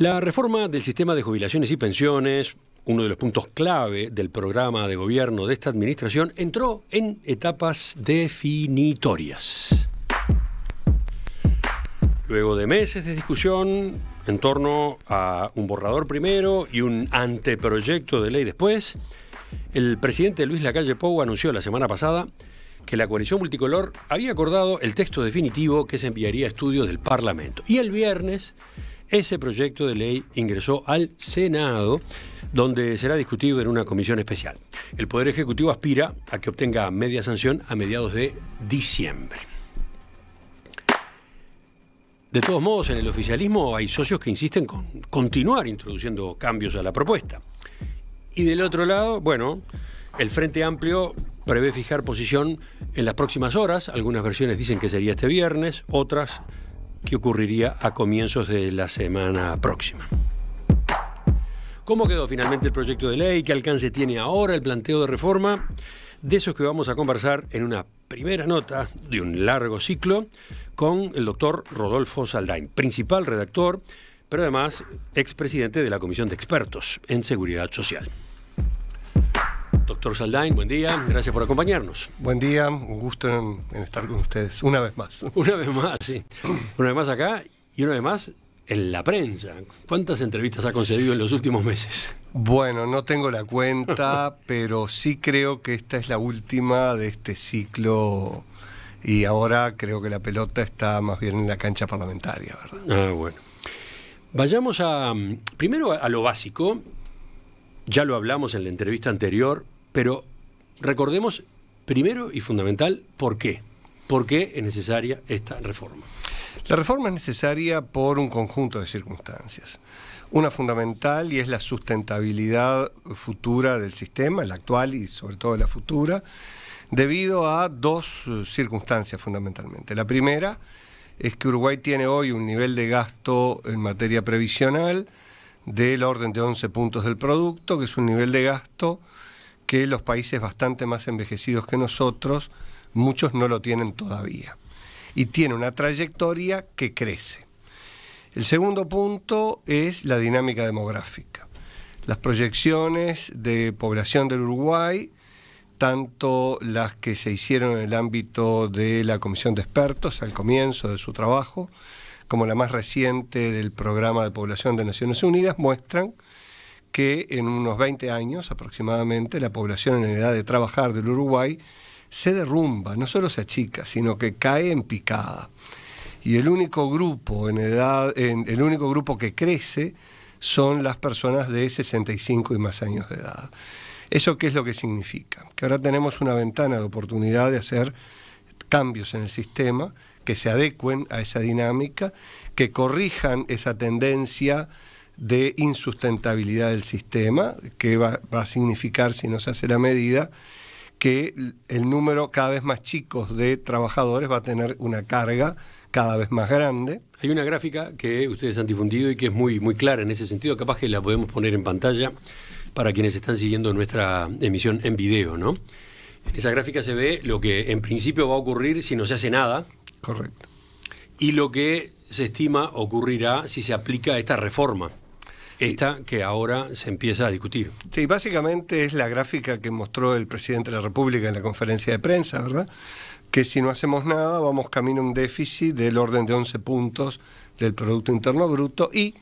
La reforma del sistema de jubilaciones y pensiones, uno de los puntos clave del programa de gobierno de esta administración, entró en etapas definitorias. Luego de meses de discusión en torno a un borrador primero y un anteproyecto de ley después, el presidente Luis Lacalle Pou anunció la semana pasada que la coalición multicolor había acordado el texto definitivo que se enviaría a estudios del Parlamento. Y el viernes, ese proyecto de ley ingresó al Senado, donde será discutido en una comisión especial. El Poder Ejecutivo aspira a que obtenga media sanción a mediados de diciembre. De todos modos, en el oficialismo hay socios que insisten con continuar introduciendo cambios a la propuesta. Y del otro lado, bueno, el Frente Amplio prevé fijar posición en las próximas horas. Algunas versiones dicen que sería este viernes, otras que ocurriría a comienzos de la semana próxima. ¿Cómo quedó finalmente el proyecto de ley? ¿Qué alcance tiene ahora el planteo de reforma? De eso que vamos a conversar en una primera nota de un largo ciclo con el doctor Rodolfo Saldain, principal redactor, pero además expresidente de la Comisión de Expertos en Seguridad Social. Doctor Saldain, buen día, gracias por acompañarnos. Buen día, un gusto en, en, estar con ustedes, una vez más. Una vez más, sí. Una vez más acá y una vez más en la prensa. ¿Cuántas entrevistas ha concedido en los últimos meses? Bueno, no tengo la cuenta, pero sí creo que esta es la última de este ciclo y ahora creo que la pelota está más bien en la cancha parlamentaria, ¿verdad? Ah, bueno. Vayamos a, mm, primero a lo básico, ya lo hablamos en la entrevista anterior, pero recordemos primero y fundamental por qué. ¿Por qué es necesaria esta reforma? La reforma es necesaria por un conjunto de circunstancias. Una fundamental y es la sustentabilidad futura del sistema, la actual y sobre todo la futura, debido a dos eh, circunstancias fundamentalmente. La primera es que Uruguay tiene hoy un nivel de gasto en materia previsional del orden de 11 puntos del producto, que es un nivel de gasto que los países bastante más envejecidos que nosotros, muchos no lo tienen todavía. Y tiene una trayectoria que crece. El segundo punto es la dinámica demográfica. Las proyecciones de población del Uruguay, tanto las que se hicieron en el ámbito de la Comisión de Expertos al comienzo de su trabajo, como la más reciente del Programa de Población de Naciones Unidas, muestran que en unos 20 años aproximadamente la población en edad de trabajar del Uruguay se derrumba, no solo se achica, sino que cae en picada. Y el único grupo en edad, el único grupo que crece son las personas de 65 y más años de edad. ¿Eso qué es lo que significa? Que ahora tenemos una ventana de oportunidad de hacer cambios en el sistema que se adecuen a esa dinámica, que corrijan esa tendencia de insustentabilidad del sistema, que va, a significar, si no se hace la medida, que el número cada vez más chicos de trabajadores va a tener una carga cada vez más grande. Hay una gráfica que ustedes han difundido y que es muy, muy clara en ese sentido, capaz que la podemos poner en pantalla para quienes están siguiendo nuestra emisión en video, ¿no? En esa gráfica se ve lo que en principio va a ocurrir si no se hace nada. Correcto. Y lo que se estima ocurrirá si se aplica esta reforma. Esta que ahora se empieza a discutir. Sí, básicamente es la gráfica que mostró el presidente de la República en la conferencia de prensa, ¿verdad? Que si no hacemos nada vamos camino a un déficit del orden de 11 puntos del Producto Interno Bruto y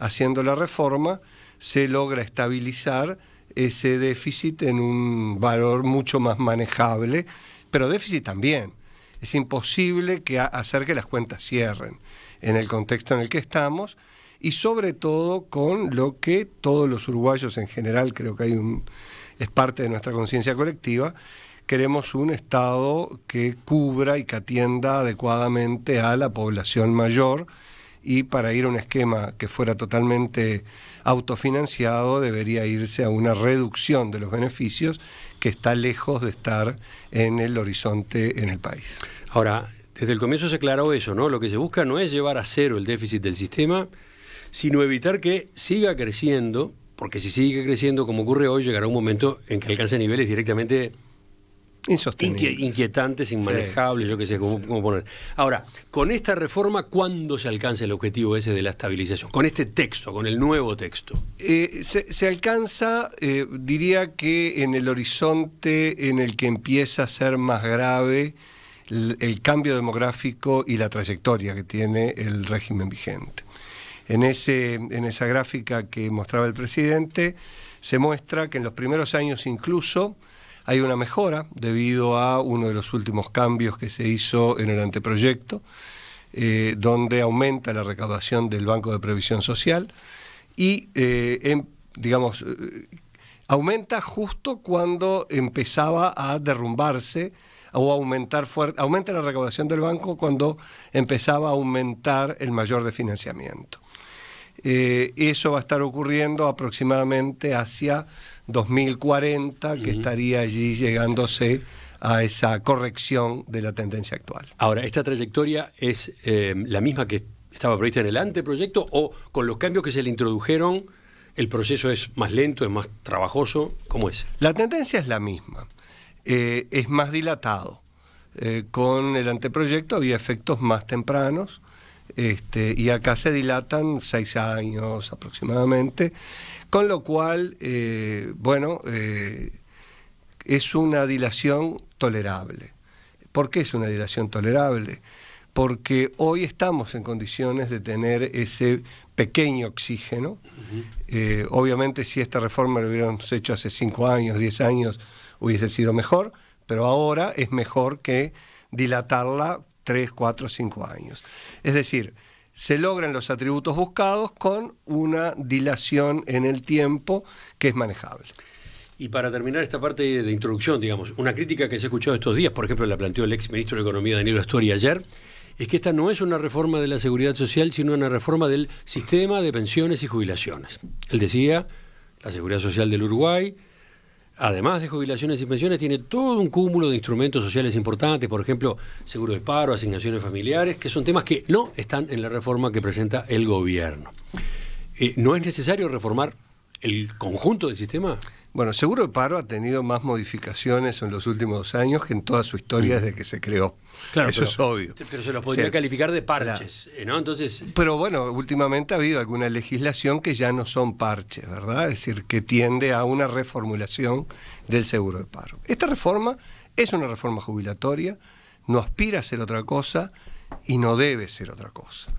haciendo la reforma se logra estabilizar ese déficit en un valor mucho más manejable, pero déficit también. Es imposible que hacer que las cuentas cierren en el contexto en el que estamos y sobre todo con lo que todos los uruguayos en general, creo que hay un, es parte de nuestra conciencia colectiva, queremos un Estado que cubra y que atienda adecuadamente a la población mayor y para ir a un esquema que fuera totalmente autofinanciado debería irse a una reducción de los beneficios que está lejos de estar en el horizonte en el país. Ahora, desde el comienzo se aclaró eso, ¿no? Lo que se busca no es llevar a cero el déficit del sistema, sino evitar que siga creciendo, porque si sigue creciendo como ocurre hoy, llegará un momento en que alcance niveles directamente insostenibles, inquietantes, inmanejables, yo qué sé cómo, poner. Ahora, con esta reforma, ¿cuándo se alcanza el objetivo ese de la estabilización? Con este texto, con el nuevo texto. Eh, se, alcanza, eh, diría que en el horizonte en el que empieza a ser más grave el cambio demográfico y la trayectoria que tiene el régimen vigente. En, esa gráfica que mostraba el presidente, se muestra que en los primeros años incluso hay una mejora debido a uno de los últimos cambios que se hizo en el anteproyecto, eh, donde aumenta la recaudación del Banco de Previsión Social y, eh, em, digamos, eh, aumenta justo cuando empezaba a derrumbarse o aumentar fuerte, aumenta la recaudación del banco cuando empezaba a aumentar el mayor de financiamiento. Eh, eso va a estar ocurriendo aproximadamente hacia 2040, que estaría allí llegándose a esa corrección de la tendencia actual. Ahora, ¿esta trayectoria es eh, la misma que estaba prevista en el anteproyecto o con los cambios que se le introdujeron el proceso es más lento, es más trabajoso? ¿Cómo es? La tendencia es la misma, eh, es más dilatado. con el anteproyecto había efectos más tempranos, este, y acá se dilatan seis años aproximadamente, con lo cual, eh, bueno, eh, es una dilación tolerable. ¿Por qué es una dilación tolerable? Porque hoy estamos en condiciones de tener ese pequeño oxígeno. Eh, obviamente si esta reforma lo hubiéramos hecho hace cinco años, diez años, hubiese sido mejor, pero ahora es mejor que dilatarla Tres, cuatro, cinco años. Es decir, se logran los atributos buscados con una dilación en el tiempo que es manejable. Y para terminar esta parte de introducción, digamos, una crítica que se ha escuchado estos días, por ejemplo, la planteó el ex ministro de Economía Danilo Astori ayer, es que esta no es una reforma de la seguridad social, sino una reforma del sistema de pensiones y jubilaciones. Él decía, la seguridad social del Uruguay además de jubilaciones y pensiones, tiene todo un cúmulo de instrumentos sociales importantes, por ejemplo, seguro de paro, asignaciones familiares, que son temas que no están en la reforma que presenta el gobierno. Eh, ¿No es necesario reformar el conjunto del sistema? Bueno, seguro de Paro ha tenido más modificaciones en los últimos años que en toda su historia mm. desde que se creó. Eso es obvio. Pero se los podría calificar de parches, eh, ¿no? Entonces. Pero bueno, últimamente ha habido alguna legislación que ya no son parches, ¿verdad? Es decir, que tiende a una reformulación del seguro de paro. Esta reforma es una reforma jubilatoria, no aspira a ser otra cosa y no debe ser otra cosa.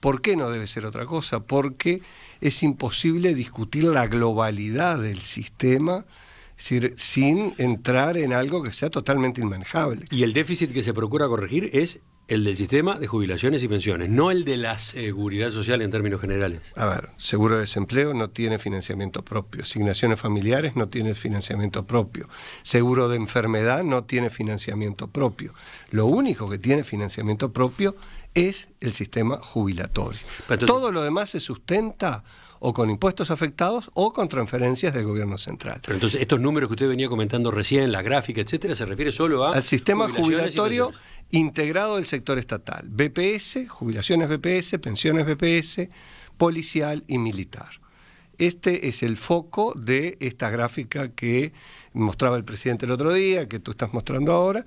¿Por qué no debe ser otra cosa? Porque es imposible discutir la globalidad del sistema sin entrar en algo que sea totalmente inmanejable. Y el déficit que se procura corregir es el del sistema de jubilaciones y pensiones, no el de la seguridad social en términos generales. A ver, seguro de desempleo no tiene financiamiento propio, asignaciones familiares no tiene financiamiento propio, seguro de enfermedad no tiene financiamiento propio. Lo único que tiene financiamiento propio es el sistema jubilatorio. Todo lo demás se sustenta o con impuestos afectados o con transferencias del gobierno central. Pero entonces estos números que usted venía comentando recién, la gráfica, etcétera, se refiere solo a al sistema jubilatorio integrado del sector estatal, BPS, jubilaciones BPS, pensiones BPS, policial y militar. Este es el foco de esta gráfica que mostraba el presidente el otro día, que tú estás mostrando ahora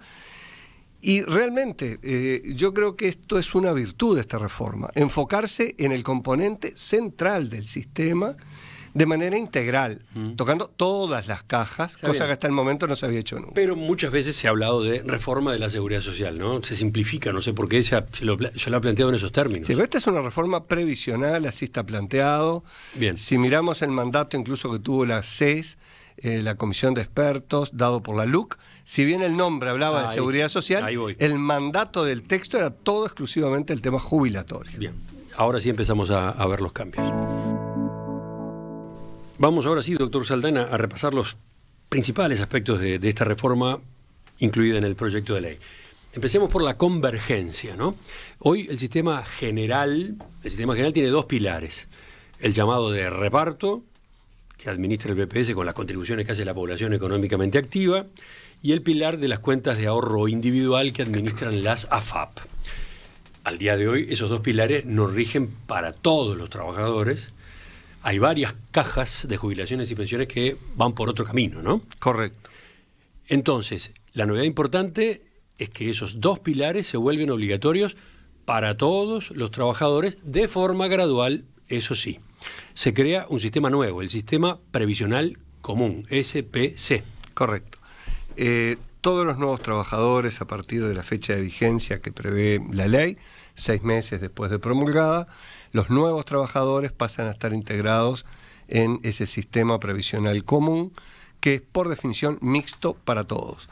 y realmente eh, yo creo que esto es una virtud de esta reforma, enfocarse en el componente central del sistema de manera integral, tocando todas las cajas, cosa que hasta el momento no se había hecho nunca. Pero muchas veces se ha hablado de reforma de la seguridad social, ¿no? Se simplifica, no sé por qué se, lo, ha planteado en esos términos. Sí, pero esta es una reforma previsional, así está planteado. Bien. Si miramos el mandato incluso que tuvo la CES, eh, la comisión de expertos dado por la LUC. Si bien el nombre hablaba de seguridad social, el mandato del texto era todo exclusivamente el tema jubilatorio. Bien, ahora sí empezamos a, ver los cambios. Vamos ahora sí, doctor Saldana, a repasar los principales aspectos de, de esta reforma incluida en el proyecto de ley. Empecemos por la convergencia, ¿no? Hoy el sistema general, el sistema general tiene dos pilares, el llamado de reparto que administra el BPS con las contribuciones que hace la población económicamente activa, y el pilar de las cuentas de ahorro individual que administran las AFAP. Al día de hoy, esos dos pilares nos rigen para todos los trabajadores. Hay varias cajas de jubilaciones y pensiones que van por otro camino, ¿no? Correcto. Entonces, la novedad importante es que esos dos pilares se vuelven obligatorios para todos los trabajadores de forma gradual, eso sí se crea un sistema nuevo, el Sistema Previsional Común, SPC. Correcto. Eh, todos los nuevos trabajadores a partir de la fecha de vigencia que prevé la ley, seis meses después de promulgada, los nuevos trabajadores pasan a estar integrados en ese sistema previsional común que es por definición mixto para todos.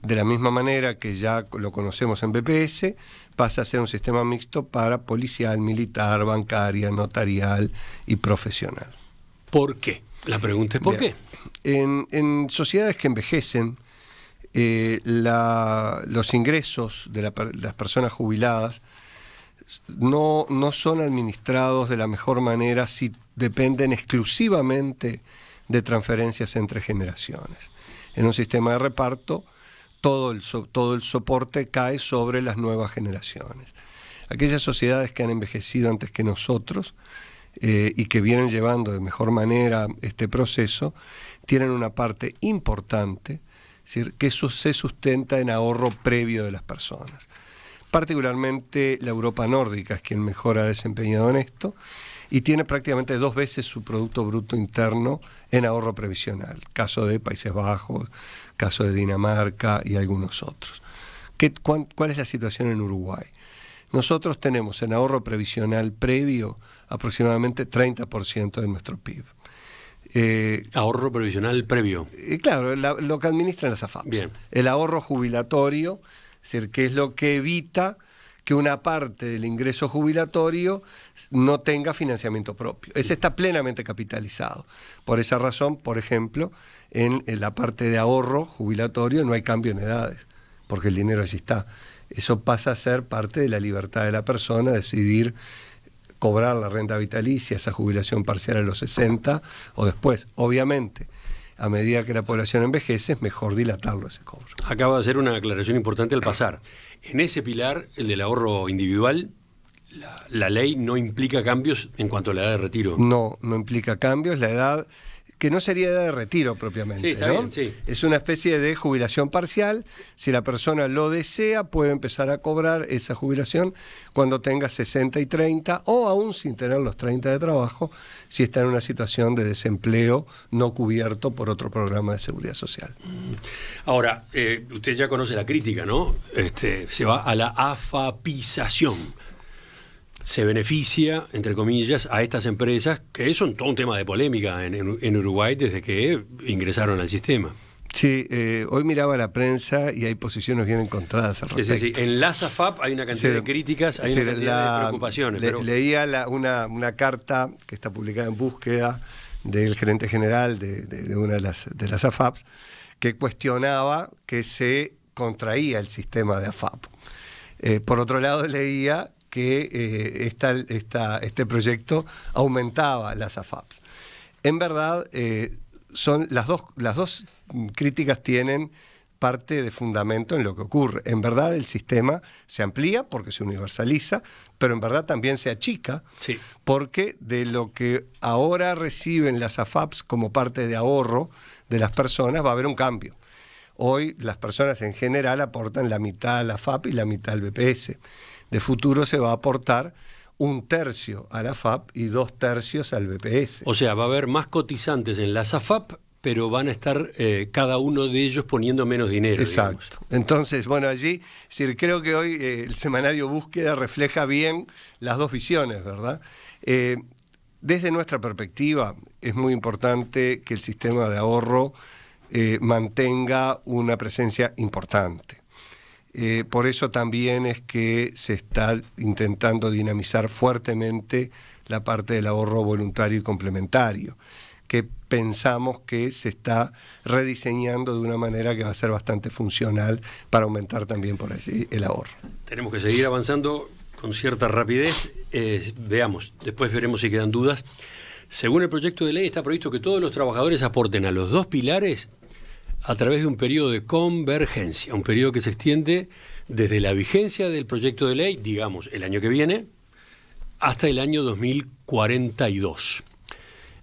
De la misma manera que ya lo conocemos en BPS, pasa a ser un sistema mixto para policial, militar, bancaria, notarial y profesional. ¿Por qué? La pregunta es ¿por qué? En, sociedades que envejecen, eh, los ingresos de las personas jubiladas no, no son administrados de la mejor manera si dependen exclusivamente de transferencias entre generaciones. En un sistema de reparto, todo el, todo el soporte cae sobre las nuevas generaciones. Aquellas sociedades que han envejecido antes que nosotros eh, y que vienen llevando de mejor manera este proceso, tienen una parte importante, decir, que eso se sustenta en ahorro previo de las personas. Particularmente la Europa nórdica es quien mejor ha desempeñado en esto y tiene prácticamente dos veces su Producto Bruto Interno en ahorro previsional. Caso de Países Bajos, caso de Dinamarca y algunos otros. ¿Qué, ¿Cuál es la situación en Uruguay? Nosotros tenemos en ahorro previsional previo aproximadamente 30% de nuestro PIB. Eh, ahorro previsional previo. Eh, claro, lo que administran las AFAPs. Bien. El ahorro jubilatorio, es decir, que es lo que evita que una parte del ingreso jubilatorio no tenga financiamiento propio. Ese está plenamente capitalizado. Por esa razón, por ejemplo, en, la parte de ahorro jubilatorio no hay cambio en edades, porque el dinero allí está. Eso pasa a ser parte de la libertad de la persona, decidir cobrar la renta vitalicia, esa jubilación parcial a los 60 o después, obviamente a medida que la población envejece, mejor dilatarlo ese cobro. Acaba de hacer una aclaración importante al pasar. En ese pilar, el del ahorro individual, la, la, ley no implica cambios en cuanto a la edad de retiro. No, no implica cambios. La edad que no sería edad de retiro propiamente. Es una especie de jubilación parcial. Si la persona lo desea, puede empezar a cobrar esa jubilación cuando tenga 60 y 30 o aún sin tener los 30 de trabajo, si está en una situación de desempleo no cubierto por otro programa de seguridad social. Ahora, eh, usted ya conoce la crítica, ¿no? Este, se va a la afapización se beneficia, entre comillas, a estas empresas, que es un, todo un tema de polémica en, Uruguay desde que ingresaron al sistema. Sí, eh, hoy miraba la prensa y hay posiciones bien encontradas al respecto. En la SAFAP hay una cantidad de críticas, hay una cantidad de preocupaciones. Leía una, una, carta que está publicada en búsqueda del gerente general de, una de las, de las AFAPs que cuestionaba que se contraía el sistema de AFAP. Eh, por otro lado, leía que eh, este proyecto aumentaba las AFAPs. En verdad, eh, son las dos, las dos críticas tienen parte de fundamento en lo que ocurre. En verdad el sistema se amplía porque se universaliza, pero en verdad también se achica porque de lo que ahora reciben las AFAPs como parte de ahorro de las personas va a haber un cambio. Hoy las personas en general aportan la mitad a la AFAP y la mitad al BPS de futuro se va a aportar un tercio a la FAP y dos tercios al BPS. O sea, va a haber más cotizantes en la AFAP, pero van a estar eh, cada uno de ellos poniendo menos dinero. Exacto. Entonces, bueno, allí creo que hoy eh, el semanario Búsqueda refleja bien las dos visiones, ¿verdad? Eh, desde nuestra perspectiva, es muy importante que el sistema de ahorro mantenga una presencia importante. Eh, por eso también es que se está intentando dinamizar fuertemente la parte del ahorro voluntario y complementario, que pensamos que se está rediseñando de una manera que va a ser bastante funcional para aumentar también por allí el ahorro. Tenemos que seguir avanzando con cierta rapidez. Eh, veamos, después veremos si quedan dudas. Según el proyecto de ley está previsto que todos los trabajadores aporten a los dos pilares a través de un periodo de convergencia, un periodo que se extiende desde la vigencia del proyecto de ley, digamos, el año que viene, hasta el año 2042.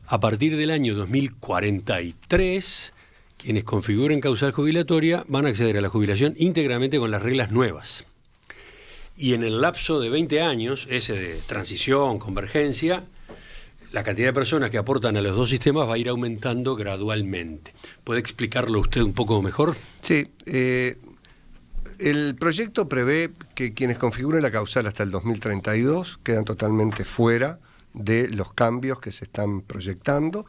A partir del año 2043, quienes configuren causal jubilatoria van a acceder a la jubilación íntegramente con las reglas nuevas. Y en el lapso de 20 años, ese de transición, convergencia, la cantidad de personas que aportan a los dos sistemas va a ir aumentando gradualmente. ¿Puede explicarlo usted un poco mejor? Sí. Eh, el proyecto prevé que quienes configuren la causal hasta el 2032 quedan totalmente fuera de los cambios que se están proyectando.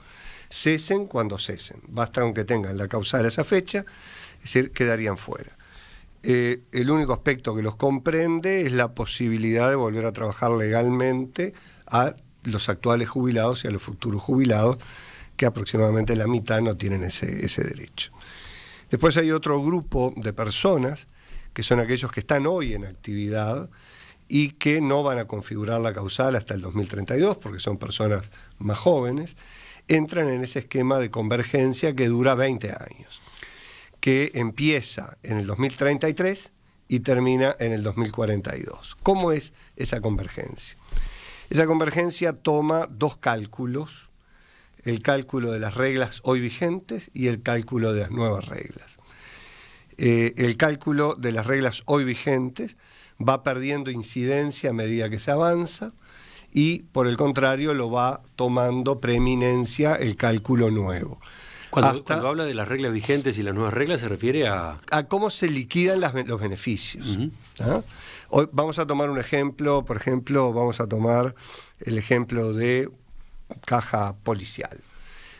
Cesen cuando cesen. Basta con que tengan la causal a esa fecha, es decir, quedarían fuera. Eh, el único aspecto que los comprende es la posibilidad de volver a trabajar legalmente a los actuales jubilados y a los futuros jubilados, que aproximadamente la mitad no tienen ese, ese derecho. Después hay otro grupo de personas, que son aquellos que están hoy en actividad y que no van a configurar la causal hasta el 2032, porque son personas más jóvenes, entran en ese esquema de convergencia que dura 20 años, que empieza en el 2033 y termina en el 2042. ¿Cómo es esa convergencia? Esa convergencia toma dos cálculos, el cálculo de las reglas hoy vigentes y el cálculo de las nuevas reglas. Eh, el cálculo de las reglas hoy vigentes va perdiendo incidencia a medida que se avanza y por el contrario lo va tomando preeminencia el cálculo nuevo. Cuando, habla de las reglas vigentes y las nuevas reglas se refiere a... A cómo se liquidan los beneficios. Hoy vamos a tomar un ejemplo, por ejemplo, vamos a tomar el ejemplo de caja policial.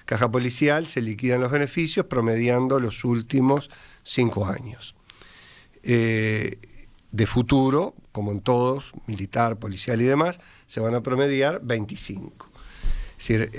Caja policial se liquidan los beneficios promediando los últimos cinco años. Eh, de futuro, como en todos, militar, policial y demás, se van a promediar 25. Es decir,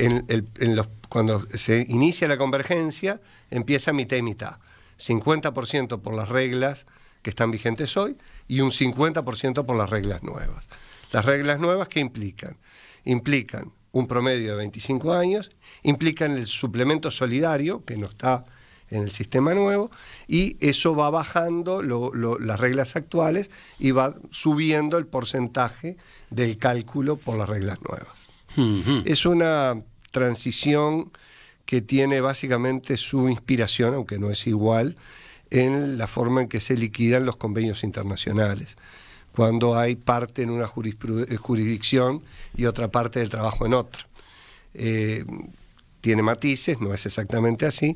cuando se inicia la convergencia, empieza mitad y mitad. 50% por las reglas que están vigentes hoy y un 50% por las reglas nuevas. Las reglas nuevas, que implican? Implican un promedio de 25 años, implican el suplemento solidario, que no está en el sistema nuevo, y eso va bajando las reglas actuales y va subiendo el porcentaje del cálculo por las reglas nuevas. Es una transición que tiene básicamente su inspiración, aunque no es igual, en la forma en que se liquidan los convenios internacionales, cuando hay parte en una eh, jurisdicción y otra parte del trabajo en otra. Eh, tiene matices, no es exactamente así,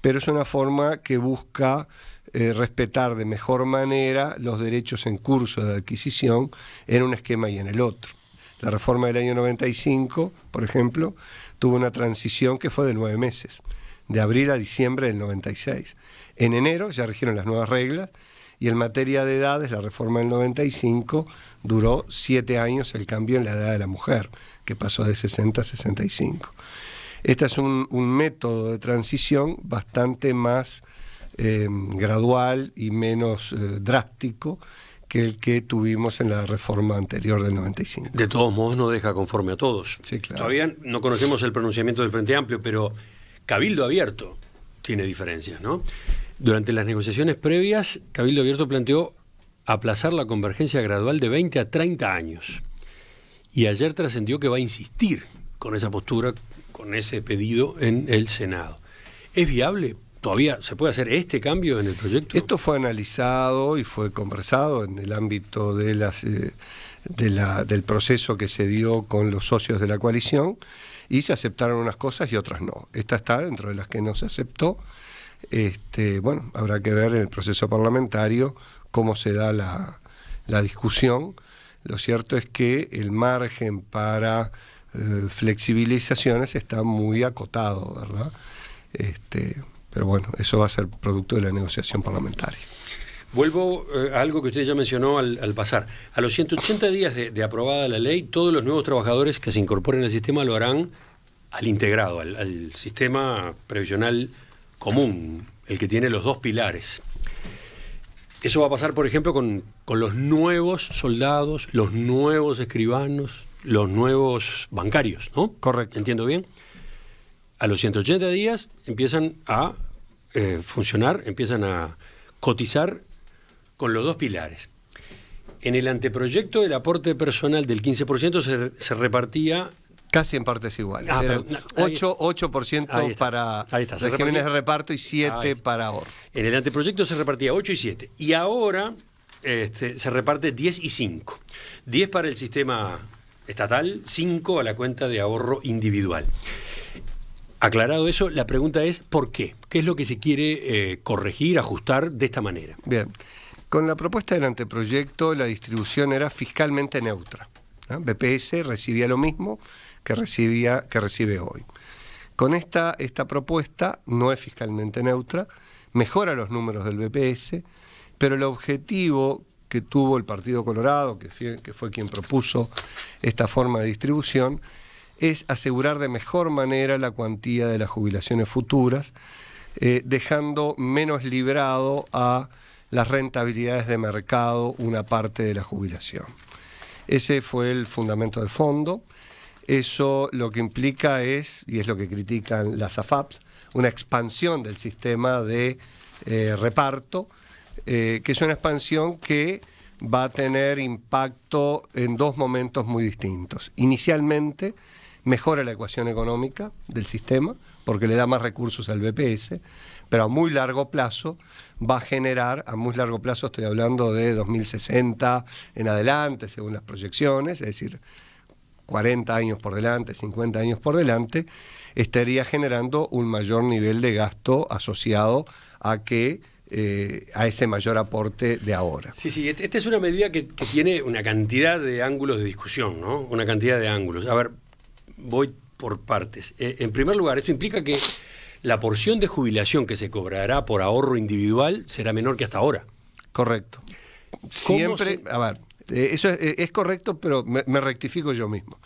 pero es una forma que busca eh, respetar de mejor manera los derechos en curso de adquisición en un esquema y en el otro. La reforma del año 95, por ejemplo, tuvo una transición que fue de nueve meses, de abril a diciembre del 96. En enero ya regieron las nuevas reglas y en materia de edades, la reforma del 95 duró siete años el cambio en la edad de la mujer, que pasó de 60 a 65. Este es un, método de transición bastante más eh, gradual y menos eh, drástico que el que tuvimos en la reforma anterior del 95. De todos modos, no deja conforme a todos. Sí, claro. Todavía no conocemos el pronunciamiento del Frente Amplio, pero Cabildo Abierto tiene diferencias, ¿no? Durante las negociaciones previas, Cabildo Abierto planteó aplazar la convergencia gradual de 20 a 30 años. Y ayer trascendió que va a insistir con esa postura, con ese pedido en el Senado. ¿Es viable? ¿Todavía se puede hacer este cambio en el proyecto? Esto fue analizado y fue conversado en el ámbito de las, eh, del proceso que se dio con los socios de la coalición y se aceptaron unas cosas y otras no. Esta está dentro de las que no se aceptó este, bueno, habrá que ver en el proceso parlamentario cómo se da la, discusión. Lo cierto es que el margen para eh, flexibilizaciones está muy acotado, ¿verdad? Este, pero bueno, eso va a ser producto de la negociación parlamentaria. Vuelvo eh, a algo que usted ya mencionó al, pasar. A los 180 días de, aprobada la ley, todos los nuevos trabajadores que se incorporen al sistema lo harán al integrado, al sistema previsional común, el que tiene los dos pilares. Eso va a pasar, por ejemplo, con, los nuevos soldados, los nuevos escribanos, los nuevos bancarios, ¿no? Correcto. ¿Entiendo bien? A los 180 días empiezan a eh, funcionar, empiezan a cotizar con los dos pilares. En el anteproyecto, el aporte personal del 15% se, se repartía Casi en partes iguales. 8%, ah, 8 para ahí regímenes de reparto y 7 para ahorro. En el anteproyecto se repartía 8 y 7. Y ahora este, se reparte 10 y 5. 10 para el sistema estatal, 5 a la cuenta de ahorro individual. Aclarado eso, la pregunta es ¿por qué? ¿Qué es lo que se quiere eh, corregir, ajustar de esta manera? Bien, con la propuesta del anteproyecto la distribución era fiscalmente neutra. BPS recibía lo mismo, que, recibía, que recibe hoy. Con esta, esta propuesta, no es fiscalmente neutra, mejora los números del BPS, pero el objetivo que tuvo el Partido Colorado, que fue, quien propuso esta forma de distribución, es asegurar de mejor manera la cuantía de las jubilaciones futuras, eh, dejando menos librado a las rentabilidades de mercado una parte de la jubilación. Ese fue el fundamento de fondo. Eso lo que implica es, y es lo que critican las AFAPs, una expansión del sistema de eh, reparto, eh, que es una expansión que va a tener impacto en dos momentos muy distintos. Inicialmente, mejora la ecuación económica del sistema, porque le da más recursos al BPS, pero a muy largo plazo va a generar, a muy largo plazo estoy hablando de 2060 en adelante, según las proyecciones, es decir, 40 años por delante, 50 años por delante, estaría generando un mayor nivel de gasto asociado a que eh, a ese mayor aporte de ahora. Sí, sí, este, esta es una medida que, tiene una cantidad de ángulos de discusión, ¿no? Una cantidad de ángulos. A ver, voy por partes. Eh, en primer lugar, esto implica que la porción de jubilación que se cobrará por ahorro individual será menor que hasta ahora. Correcto. Siempre, a ver, eh, eso es, correcto, pero me, rectifico yo mismo.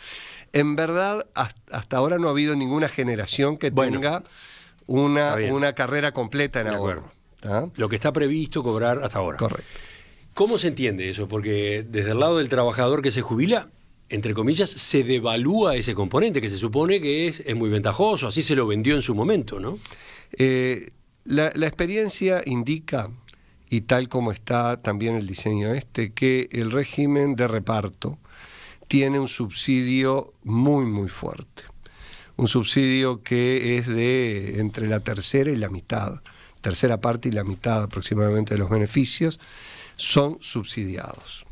En verdad, hasta ahora no ha habido ninguna generación que tenga una, una, carrera completa en el Lo que está previsto cobrar hasta ahora. Correcto. ¿Cómo se entiende eso? Porque desde el lado del trabajador que se jubila, entre comillas, se devalúa ese componente, que se supone que es, muy ventajoso, así se lo vendió en su momento, ¿no? Eh, la, la, experiencia indica y tal como está también el diseño este, que el régimen de reparto tiene un subsidio muy, muy fuerte. Un subsidio que es de entre la tercera y la mitad, tercera parte y la mitad aproximadamente de los beneficios, son subsidiados.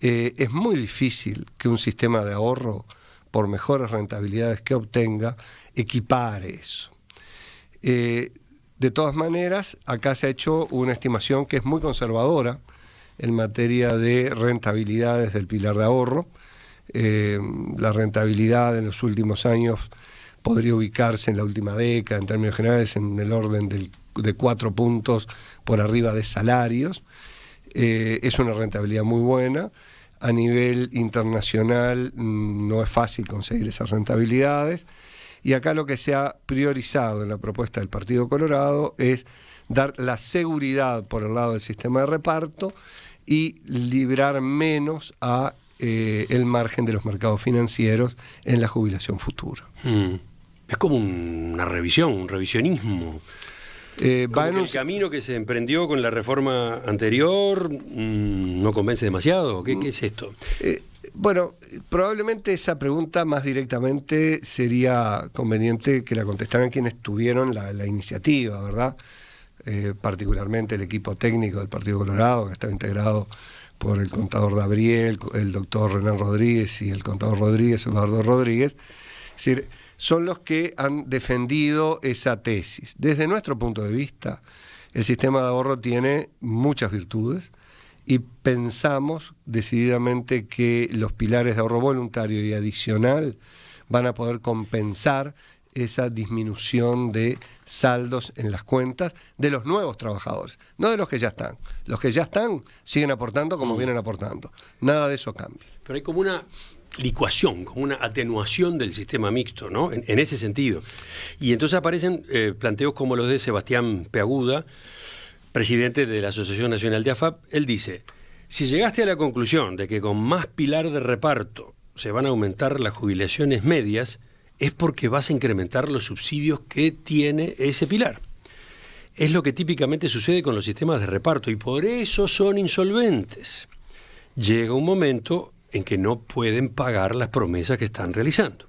Eh, es muy difícil que un sistema de ahorro, por mejores rentabilidades que obtenga, equipare eso. Eh, de todas maneras, acá se ha hecho una estimación que es muy conservadora en materia de rentabilidades del pilar de ahorro. Eh, la rentabilidad en los últimos años podría ubicarse en la última década, en términos generales, en el orden del, de cuatro puntos por arriba de salarios. Eh, es una rentabilidad muy buena. A nivel internacional mm, no es fácil conseguir esas rentabilidades. Y acá lo que se ha priorizado en la propuesta del Partido Colorado es dar la seguridad por el lado del sistema de reparto y librar menos a eh, el margen de los mercados financieros en la jubilación futura. Mm. Es como una revisión, un revisionismo. Eh, el camino que se emprendió con la reforma anterior mm, no convence demasiado. ¿Qué, mm. es esto? Eh, bueno, probablemente esa pregunta más directamente sería conveniente que la contestaran quienes tuvieron la, iniciativa, ¿verdad? Eh, particularmente el equipo técnico del Partido Colorado, que está integrado por el contador Gabriel, el doctor Renan Rodríguez y el contador Rodríguez, Eduardo Rodríguez. Es decir, son los que han defendido esa tesis. Desde nuestro punto de vista, el sistema de ahorro tiene muchas virtudes y pensamos decididamente que los pilares de ahorro voluntario y adicional van a poder compensar esa disminución de saldos en las cuentas de los nuevos trabajadores, no de los que ya están. Los que ya están siguen aportando como mm. vienen aportando. Nada de eso cambia. Pero hay como una licuación, como una atenuación del sistema mixto, ¿no? En, ese sentido. Y entonces aparecen eh, planteos como los de Sebastián Peaguda, presidente de la Asociación Nacional de AFAP, él dice, si llegaste a la conclusión de que con más pilar de reparto se van a aumentar las jubilaciones medias, es porque vas a incrementar los subsidios que tiene ese pilar. Es lo que típicamente sucede con los sistemas de reparto y por eso son insolventes. Llega un momento en que no pueden pagar las promesas que están realizando.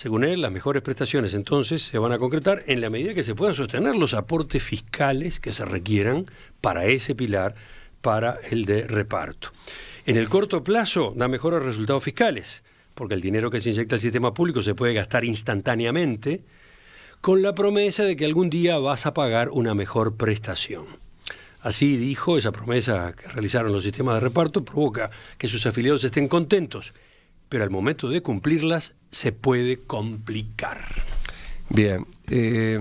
Según él, las mejores prestaciones entonces se van a concretar en la medida que se puedan sostener los aportes fiscales que se requieran para ese pilar, para el de reparto. En el corto plazo da mejores resultados fiscales, porque el dinero que se inyecta al sistema público se puede gastar instantáneamente, con la promesa de que algún día vas a pagar una mejor prestación. Así dijo, esa promesa que realizaron los sistemas de reparto provoca que sus afiliados estén contentos pero al momento de cumplirlas se puede complicar. Bien, eh,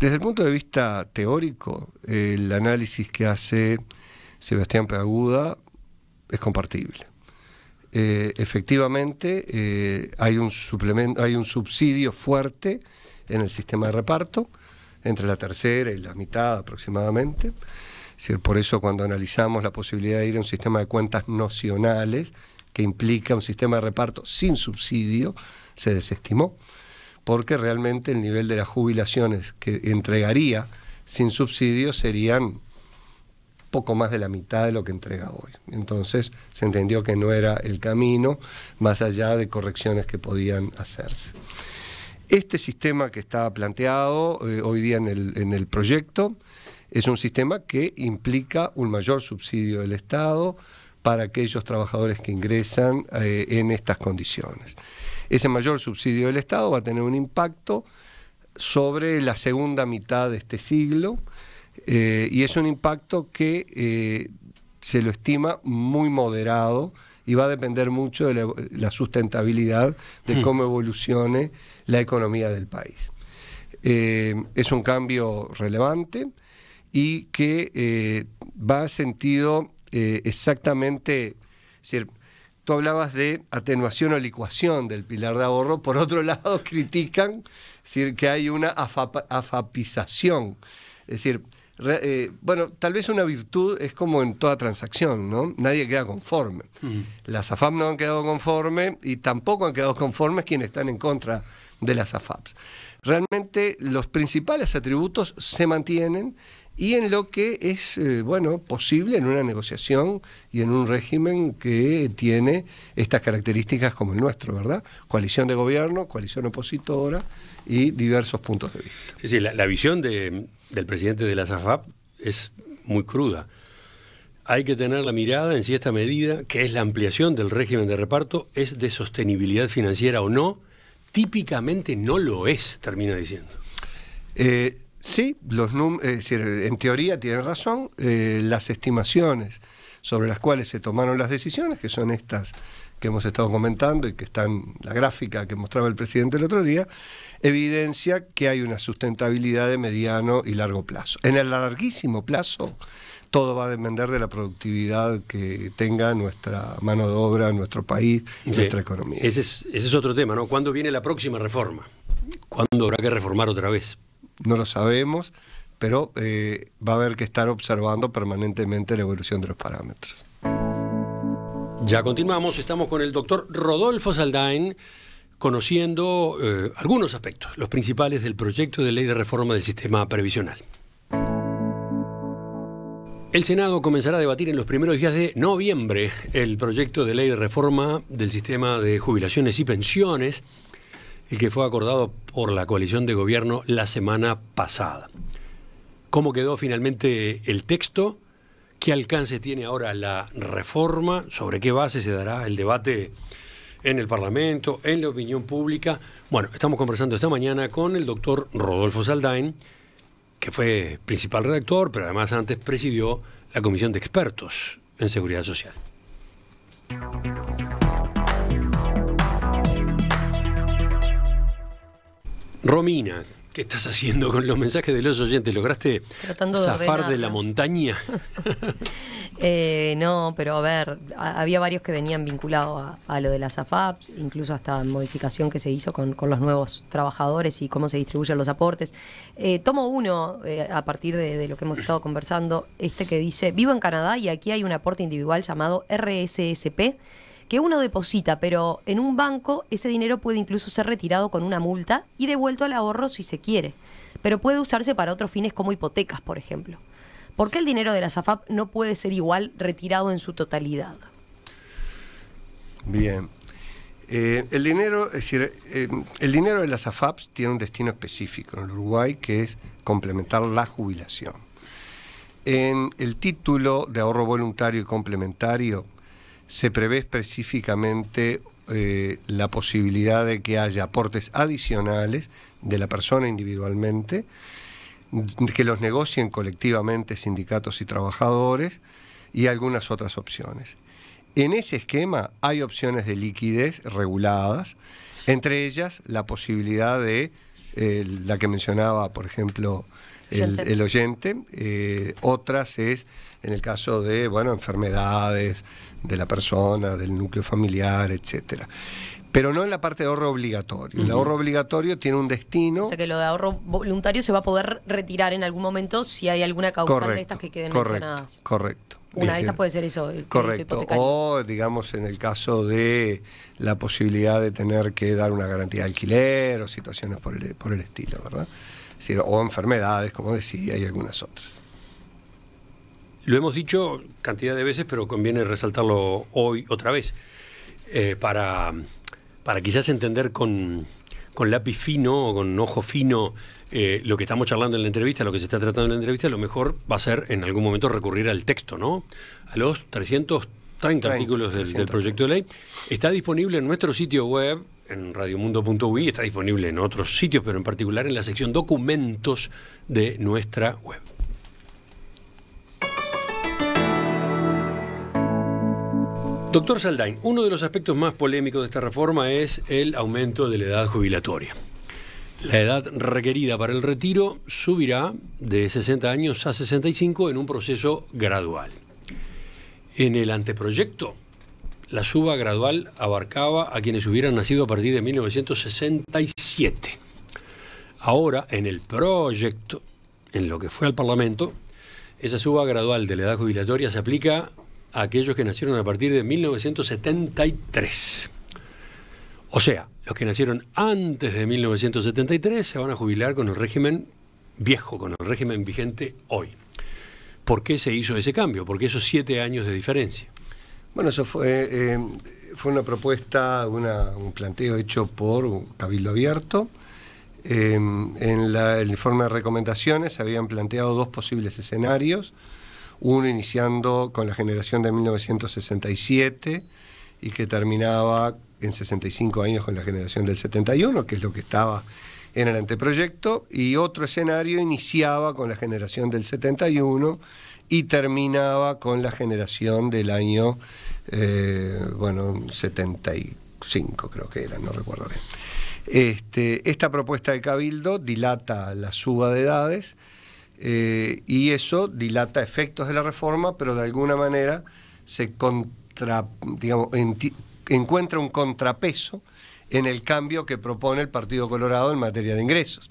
desde el punto de vista teórico, el análisis que hace Sebastián Peaguda es compartible. Eh, efectivamente, eh, hay, un suplemento, hay un subsidio fuerte en el sistema de reparto, entre la tercera y la mitad aproximadamente. Es por eso cuando analizamos la posibilidad de ir a un sistema de cuentas nocionales, que implica un sistema de reparto sin subsidio, se desestimó, porque realmente el nivel de las jubilaciones que entregaría sin subsidio serían poco más de la mitad de lo que entrega hoy. Entonces se entendió que no era el camino, más allá de correcciones que podían hacerse. Este sistema que está planteado eh, hoy día en el proyecto es un sistema que implica un mayor subsidio del Estado, para aquellos trabajadores que ingresan eh, en estas condiciones. Ese mayor subsidio del Estado va a tener un impacto sobre la segunda mitad de este siglo eh, y es un impacto que eh, se lo estima muy moderado y va a depender mucho de la, sustentabilidad de hmm. cómo evolucione la economía del país. es un cambio relevante y que va sentido eh, exactamente, decir, tú hablabas de atenuación o licuación del pilar de ahorro, por otro lado critican decir, que hay una afapización. Es decir, eh, bueno, tal vez una virtud es como en toda transacción, ¿no? Nadie queda conforme. Mm. Las AFAP no han quedado conforme y tampoco han quedado conformes quienes están en contra de las AFAPs. Realmente los principales atributos se mantienen y en lo que es eh, bueno posible en una negociación y en un régimen que tiene estas características como el nuestro, ¿verdad? Coalición de gobierno, coalición opositora y diversos puntos de vista. Sí, sí, la, visión del presidente de la SAFAP es muy cruda. Hay que tener la mirada en si esta medida, que es la ampliación del régimen de reparto, es de sostenibilidad financiera o no. Típicamente no lo es, termina diciendo. Eh, Sí, los eh, en teoría tienen razón, eh, las estimaciones sobre las cuales se tomaron las decisiones, que son estas que hemos estado comentando y que están la gráfica que mostraba el presidente el otro día, evidencia que hay una sustentabilidad de mediano y largo plazo. En el larguísimo plazo, todo va a depender de la productividad que tenga nuestra mano de obra, nuestro país, y nuestra economía. Ese es, ese es otro tema, ¿no? ¿Cuándo viene la próxima reforma? ¿Cuándo habrá que reformar otra vez? no lo sabemos, pero eh, va a haber que estar observando permanentemente la evolución de los parámetros. Ya continuamos, estamos con el doctor Rodolfo Saldain conociendo eh, algunos aspectos, los principales del proyecto de ley de reforma del sistema previsional. El Senado comenzará a debatir en los primeros días de noviembre el proyecto de ley de reforma del sistema de jubilaciones y pensiones el que fue acordado por la coalición de gobierno la semana pasada. ¿Cómo quedó finalmente el texto? ¿Qué alcance tiene ahora la reforma? ¿Sobre qué base se dará el debate en el Parlamento, en la opinión pública? Bueno, estamos conversando esta mañana con el doctor Rodolfo Saldain, que fue principal redactor, pero además antes presidió la Comisión de Expertos en Seguridad Social. Romina, ¿qué estás haciendo con los mensajes de los oyentes? ¿Lograste zafar de, la montaña? Eh, no, pero a ver, había varios que venían vinculados a, lo de las AFAPs, incluso hasta modificación que se hizo con, los nuevos trabajadores y cómo se distribuyen los aportes. Eh, tomo uno eh, a partir de, de lo que hemos estado conversando, este que dice, vivo en Canadá y aquí hay un aporte individual llamado RSSP que uno deposita, pero en un banco ese dinero puede incluso ser retirado con una multa y devuelto al ahorro si se quiere, pero puede usarse para otros fines como hipotecas, por ejemplo. ¿Por qué el dinero de la SAFAP no puede ser igual retirado en su totalidad? Bien. Eh, el, dinero, es decir, eh, el dinero de las AFAPs tiene un destino específico en el Uruguay que es complementar la jubilación. En el título de ahorro voluntario y complementario se prevé específicamente eh, la posibilidad de que haya aportes adicionales de la persona individualmente, que los negocien colectivamente sindicatos y trabajadores y algunas otras opciones. En ese esquema hay opciones de liquidez reguladas, entre ellas la posibilidad de eh, la que mencionaba, por ejemplo, el, oyente, eh, otras es en el caso de bueno enfermedades, de la persona, del núcleo familiar, etcétera pero no en la parte de ahorro obligatorio. El ahorro obligatorio tiene un destino. O sea que lo de ahorro voluntario se va a poder retirar en algún momento si hay alguna causa de estas que queden mencionadas. Correcto. Una de estas puede ser eso. correcto. O, digamos, en el caso de la posibilidad de tener que dar una garantía de alquiler o situaciones por el, estilo, ¿verdad? o enfermedades, como decía, hay algunas otras. Lo hemos dicho cantidad de veces, pero conviene resaltarlo hoy otra vez, eh, para, para quizás entender con, lápiz fino o con ojo fino eh, lo que estamos charlando en la entrevista, lo que se está tratando en la entrevista, lo mejor va a ser en algún momento recurrir al texto, ¿no? A los 330 artículos del, del, proyecto de ley. Está disponible en nuestro sitio web, en radiomundo.ui, está disponible en otros sitios, pero en particular en la sección documentos de nuestra web. Doctor Saldain, uno de los aspectos más polémicos de esta reforma es el aumento de la edad jubilatoria. La edad requerida para el retiro subirá de 60 años a 65 en un proceso gradual. En el anteproyecto, la suba gradual abarcaba a quienes hubieran nacido a partir de 1967. Ahora, en el proyecto, en lo que fue al Parlamento, esa suba gradual de la edad jubilatoria se aplica aquellos que nacieron a partir de 1973. O sea, los que nacieron antes de 1973 se van a jubilar con el régimen viejo, con el régimen vigente hoy. ¿Por qué se hizo ese cambio? ¿Por qué esos siete años de diferencia? Bueno, eso fue, eh, fue una propuesta, un planteo hecho por Cabildo Abierto. Eh, en el informe de recomendaciones se habían planteado dos posibles escenarios uno iniciando con la generación de 1967 y que terminaba en 65 años con la generación del 71, que es lo que estaba en el anteproyecto, y otro escenario iniciaba con la generación del 71 y terminaba con la generación del año, 75 eh, creo que era, no recuerdo bien. Este, esta propuesta de Cabildo dilata la suba de edades, eh, y eso dilata efectos de la reforma, pero de alguna manera se encuentra un contrapeso en el cambio que propone el Partido Colorado en materia de ingresos.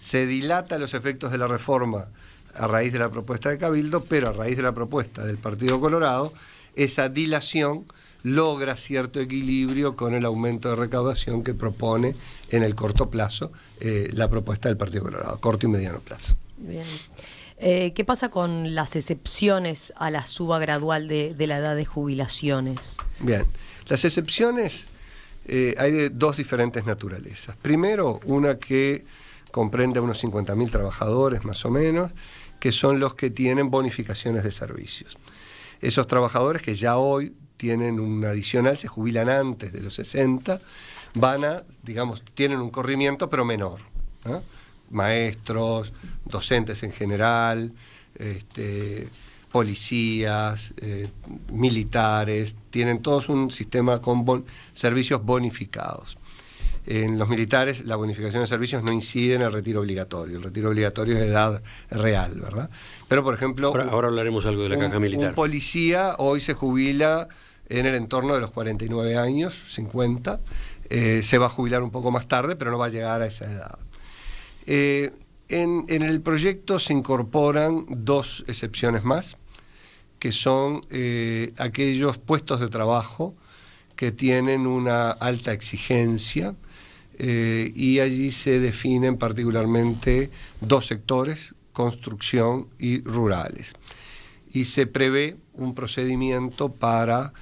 Se dilata los efectos de la reforma a raíz de la propuesta de Cabildo, pero a raíz de la propuesta del Partido Colorado, esa dilación logra cierto equilibrio con el aumento de recaudación que propone en el corto plazo eh, la propuesta del Partido Colorado, corto y mediano plazo. Bien. Eh, ¿Qué pasa con las excepciones a la suba gradual de, la edad de jubilaciones? Bien, las excepciones eh, hay de dos diferentes naturalezas. Primero, una que comprende a unos 50.000 trabajadores más o menos, que son los que tienen bonificaciones de servicios. Esos trabajadores que ya hoy tienen un adicional, se jubilan antes de los 60, van a, digamos, tienen un corrimiento pero menor maestros, docentes en general, este, policías, eh, militares, tienen todos un sistema con servicios bonificados. En los militares la bonificación de servicios no incide en el retiro obligatorio. El retiro obligatorio es de edad real, ¿verdad? Pero, por ejemplo... Ahora, hablaremos algo de la caja militar. Un policía hoy se jubila en el entorno de los 49 años, 50. Eh, se va a jubilar un poco más tarde, pero no va a llegar a esa edad. Eh, en, el proyecto se incorporan dos excepciones más, que son eh, aquellos puestos de trabajo que tienen una alta exigencia eh, y allí se definen particularmente dos sectores, construcción y rurales. Y se prevé un procedimiento para,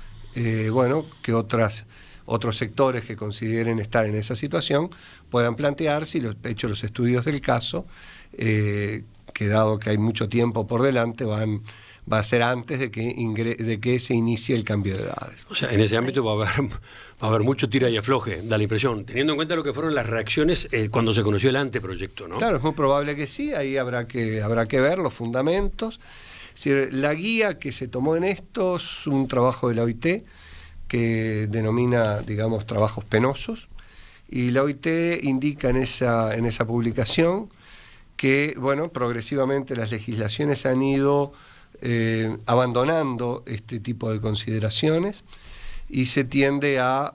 bueno, que otras otros sectores que consideren estar en esa situación puedan plantearse, si los, hecho los estudios del caso, eh, que dado que hay mucho tiempo por delante, van va a ser antes de que, que se inicie el cambio de edades. O sea, en ese ámbito va a haber, mucho tira y afloje, da la impresión, teniendo en cuenta lo que fueron las reacciones eh, cuando se conoció el anteproyecto, ¿no? Claro, es muy probable que sí, ahí habrá que, habrá que ver los fundamentos. La guía que se tomó en esto es un trabajo de la OIT, que denomina, digamos, trabajos penosos, y la OIT indica en esa, en esa publicación que, bueno, progresivamente las legislaciones han ido eh, abandonando este tipo de consideraciones y se tiende a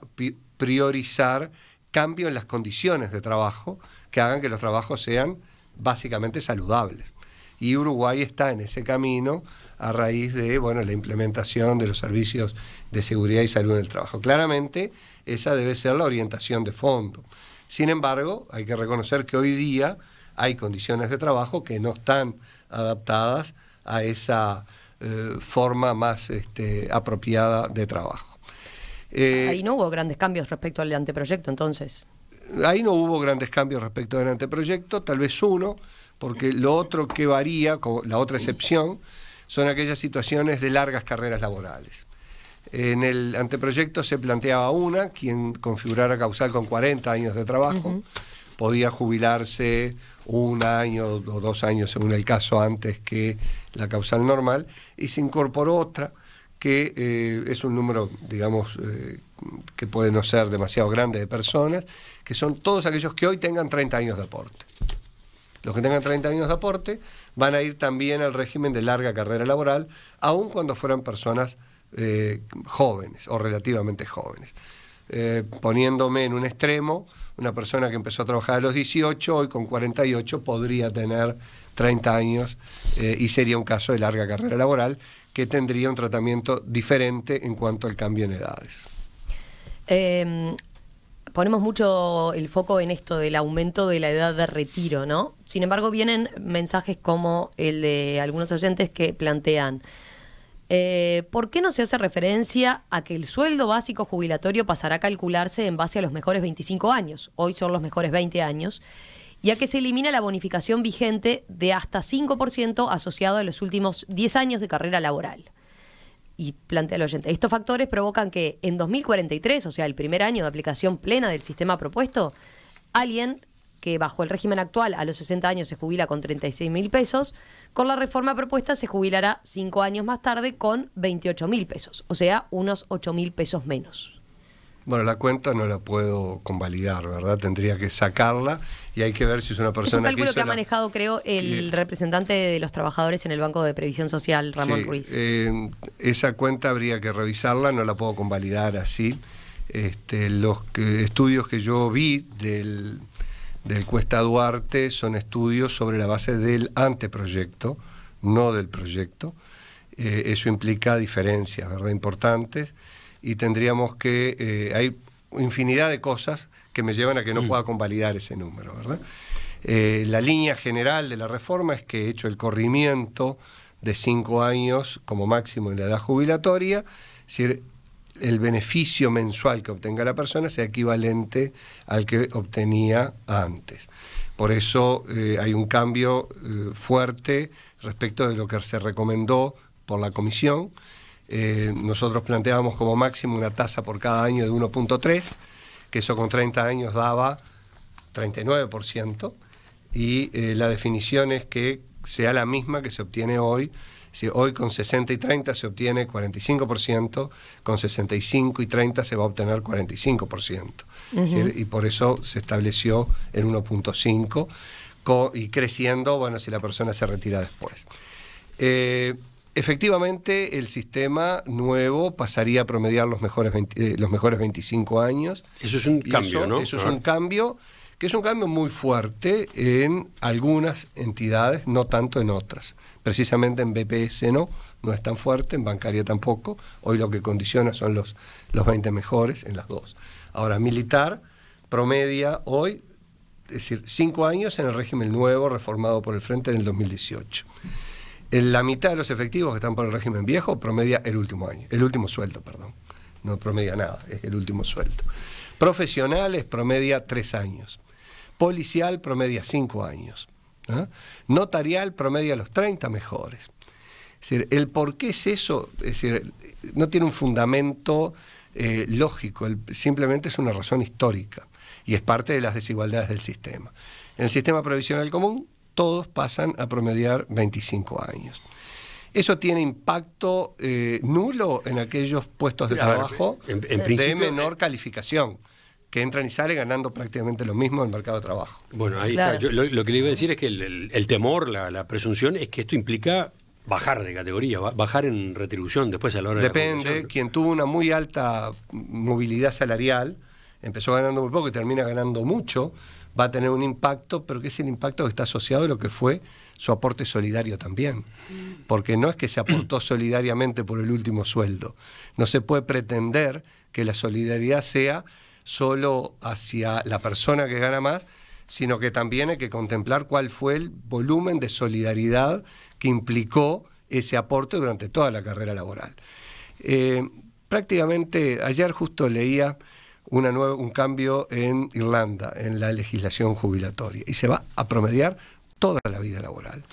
priorizar cambios en las condiciones de trabajo que hagan que los trabajos sean básicamente saludables. Y Uruguay está en ese camino a raíz de bueno, la implementación de los servicios de seguridad y salud en el trabajo. Claramente, esa debe ser la orientación de fondo. Sin embargo, hay que reconocer que hoy día hay condiciones de trabajo que no están adaptadas a esa eh, forma más este, apropiada de trabajo. Eh, ahí no hubo grandes cambios respecto al anteproyecto, entonces. Ahí no hubo grandes cambios respecto al anteproyecto, tal vez uno, porque lo otro que varía, la otra excepción, son aquellas situaciones de largas carreras laborales. En el anteproyecto se planteaba una, quien configurara causal con 40 años de trabajo, podía jubilarse un año o dos años, según el caso, antes que la causal normal, y se incorporó otra que eh, es un número, digamos, eh, que puede no ser demasiado grande de personas, que son todos aquellos que hoy tengan 30 años de aporte. Los que tengan 30 años de aporte van a ir también al régimen de larga carrera laboral, aun cuando fueran personas eh, jóvenes o relativamente jóvenes. Eh, poniéndome en un extremo, una persona que empezó a trabajar a los 18, hoy con 48 podría tener 30 años eh, y sería un caso de larga carrera laboral que tendría un tratamiento diferente en cuanto al cambio en edades. Em, ponemos mucho el foco en esto del aumento de la edad de retiro, ¿no? Sin embargo, vienen mensajes como el de algunos oyentes que plantean, eh, ¿por qué no se hace referencia a que el sueldo básico jubilatorio pasará a calcularse en base a los mejores 25 años? Hoy son los mejores 20 años. Y a que se elimina la bonificación vigente de hasta 5% asociado a los últimos 10 años de carrera laboral y plantea el oyente, estos factores provocan que en 2043, o sea, el primer año de aplicación plena del sistema propuesto, alguien que bajo el régimen actual a los 60 años se jubila con 36 mil pesos, con la reforma propuesta se jubilará cinco años más tarde con 28 mil pesos, o sea, unos 8 mil pesos menos. Bueno, la cuenta no la puedo convalidar, ¿verdad? Tendría que sacarla y hay que ver si es una persona. Es un cálculo que, ha manejado, creo, el eh, representante de los trabajadores en el Banco de Previsión Social, Ramón Ruiz. Eh, esa cuenta habría que revisarla, no la puedo convalidar así. Este, los estudios que yo vi del, Cuesta Duarte son estudios sobre la base del anteproyecto, no del proyecto. Eh, eso implica diferencias, ¿verdad? Importantes y tendríamos que... Eh, hay infinidad de cosas que me llevan a que no mm. pueda convalidar ese número, ¿verdad? Eh, la línea general de la reforma es que he hecho el corrimiento de cinco años como máximo en la edad jubilatoria, es decir, el beneficio mensual que obtenga la persona sea equivalente al que obtenía antes. Por eso eh, hay un cambio fuerte respecto de lo que se recomendó por la comisión eh, nosotros planteábamos como máximo una tasa por cada año de 1.3, que eso con 30 años daba 39%, y eh, la definición es que sea la misma que se obtiene hoy. Si hoy con 60 y 30 se obtiene 45%, con 65 y 30 se va a obtener 45%. y por eso se estableció el 1.5 y creciendo, bueno, si la persona se retira después. Eh, Efectivamente, el sistema nuevo pasaría a promediar los mejores, eh, los mejores 25 años. Eso es un cambio, eso, ¿no? Eso es un cambio que es un cambio muy fuerte en algunas entidades, no tanto en otras. Precisamente en BPS no, no es tan fuerte, en bancaria tampoco. Hoy lo que condiciona son los, los 20 mejores en las dos. Ahora, militar promedia hoy, es decir, cinco años en el régimen nuevo reformado por el Frente en el 2018 la mitad de los efectivos que están por el régimen viejo promedia el último año, el último sueldo, perdón. No promedia nada, es el último sueldo. Profesionales promedia tres años. Policial promedia cinco años. Notarial promedia los 30 mejores. el por qué es eso, no tiene un fundamento eh, lógico, simplemente es una razón histórica y es parte de las desigualdades del sistema. En el sistema previsional común todos pasan a promediar 25 años. ¿Eso tiene impacto eh, nulo en aquellos puestos de trabajo de menor calificación? que entran y salen ganando prácticamente lo mismo en el mercado de trabajo. Bueno, ahí está. lo, que le iba a decir es que el, temor, la, presunción, es que esto implica bajar de categoría, bajar en retribución después a la hora Depende, de Depende quien tuvo una muy alta movilidad salarial, empezó ganando muy poco y termina ganando mucho, va a tener un impacto, pero que es el impacto que está asociado a lo que fue su aporte solidario también. Porque no es que se aportó solidariamente por el último sueldo. No se puede pretender que la solidaridad sea solo hacia la persona que gana más, sino que también hay que contemplar cuál fue el volumen de solidaridad que implicó ese aporte durante toda la carrera laboral. Eh, prácticamente ayer justo leía una nueva, un cambio en Irlanda, en la legislación jubilatoria, y se va a promediar toda la vida laboral.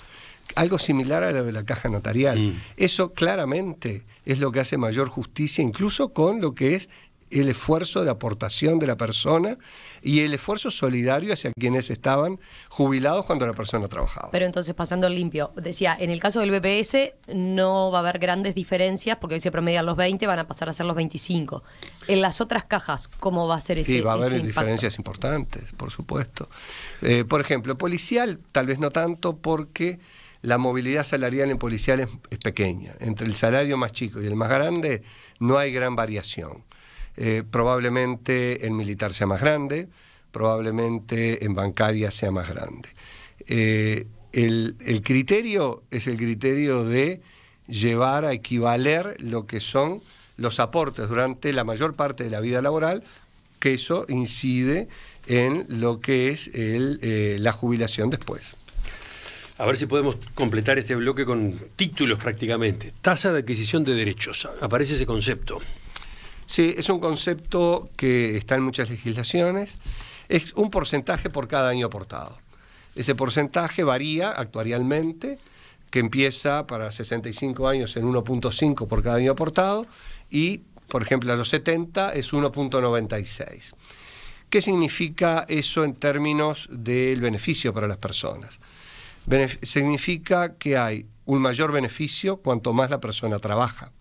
Algo similar a lo de la caja notarial. Mm. Eso claramente es lo que hace mayor justicia, incluso con lo que es el esfuerzo de aportación de la persona y el esfuerzo solidario hacia quienes estaban jubilados cuando la persona trabajaba. Pero entonces, pasando limpio, decía, en el caso del BPS no va a haber grandes diferencias porque hoy se promedian los 20, van a pasar a ser los 25. En las otras cajas, ¿cómo va a ser ese Sí, va a haber diferencias importantes, por supuesto. Eh, por ejemplo, policial, tal vez no tanto porque la movilidad salarial en policial es, pequeña. Entre el salario más chico y el más grande no hay gran variación. Eh, probablemente en militar sea más grande, probablemente en bancaria sea más grande. Eh, el, criterio es el criterio de llevar a equivaler lo que son los aportes durante la mayor parte de la vida laboral, que eso incide en lo que es el, eh, la jubilación después. A ver si podemos completar este bloque con títulos prácticamente. Tasa de adquisición de derechos. Aparece ese concepto. Sí, es un concepto que está en muchas legislaciones. Es un porcentaje por cada año aportado. Ese porcentaje varía actuarialmente, que empieza para 65 años en 1.5 por cada año aportado y, por ejemplo, a los 70 es 1.96. ¿Qué significa eso en términos del beneficio para las personas? significa que hay un mayor beneficio cuanto más la persona trabaja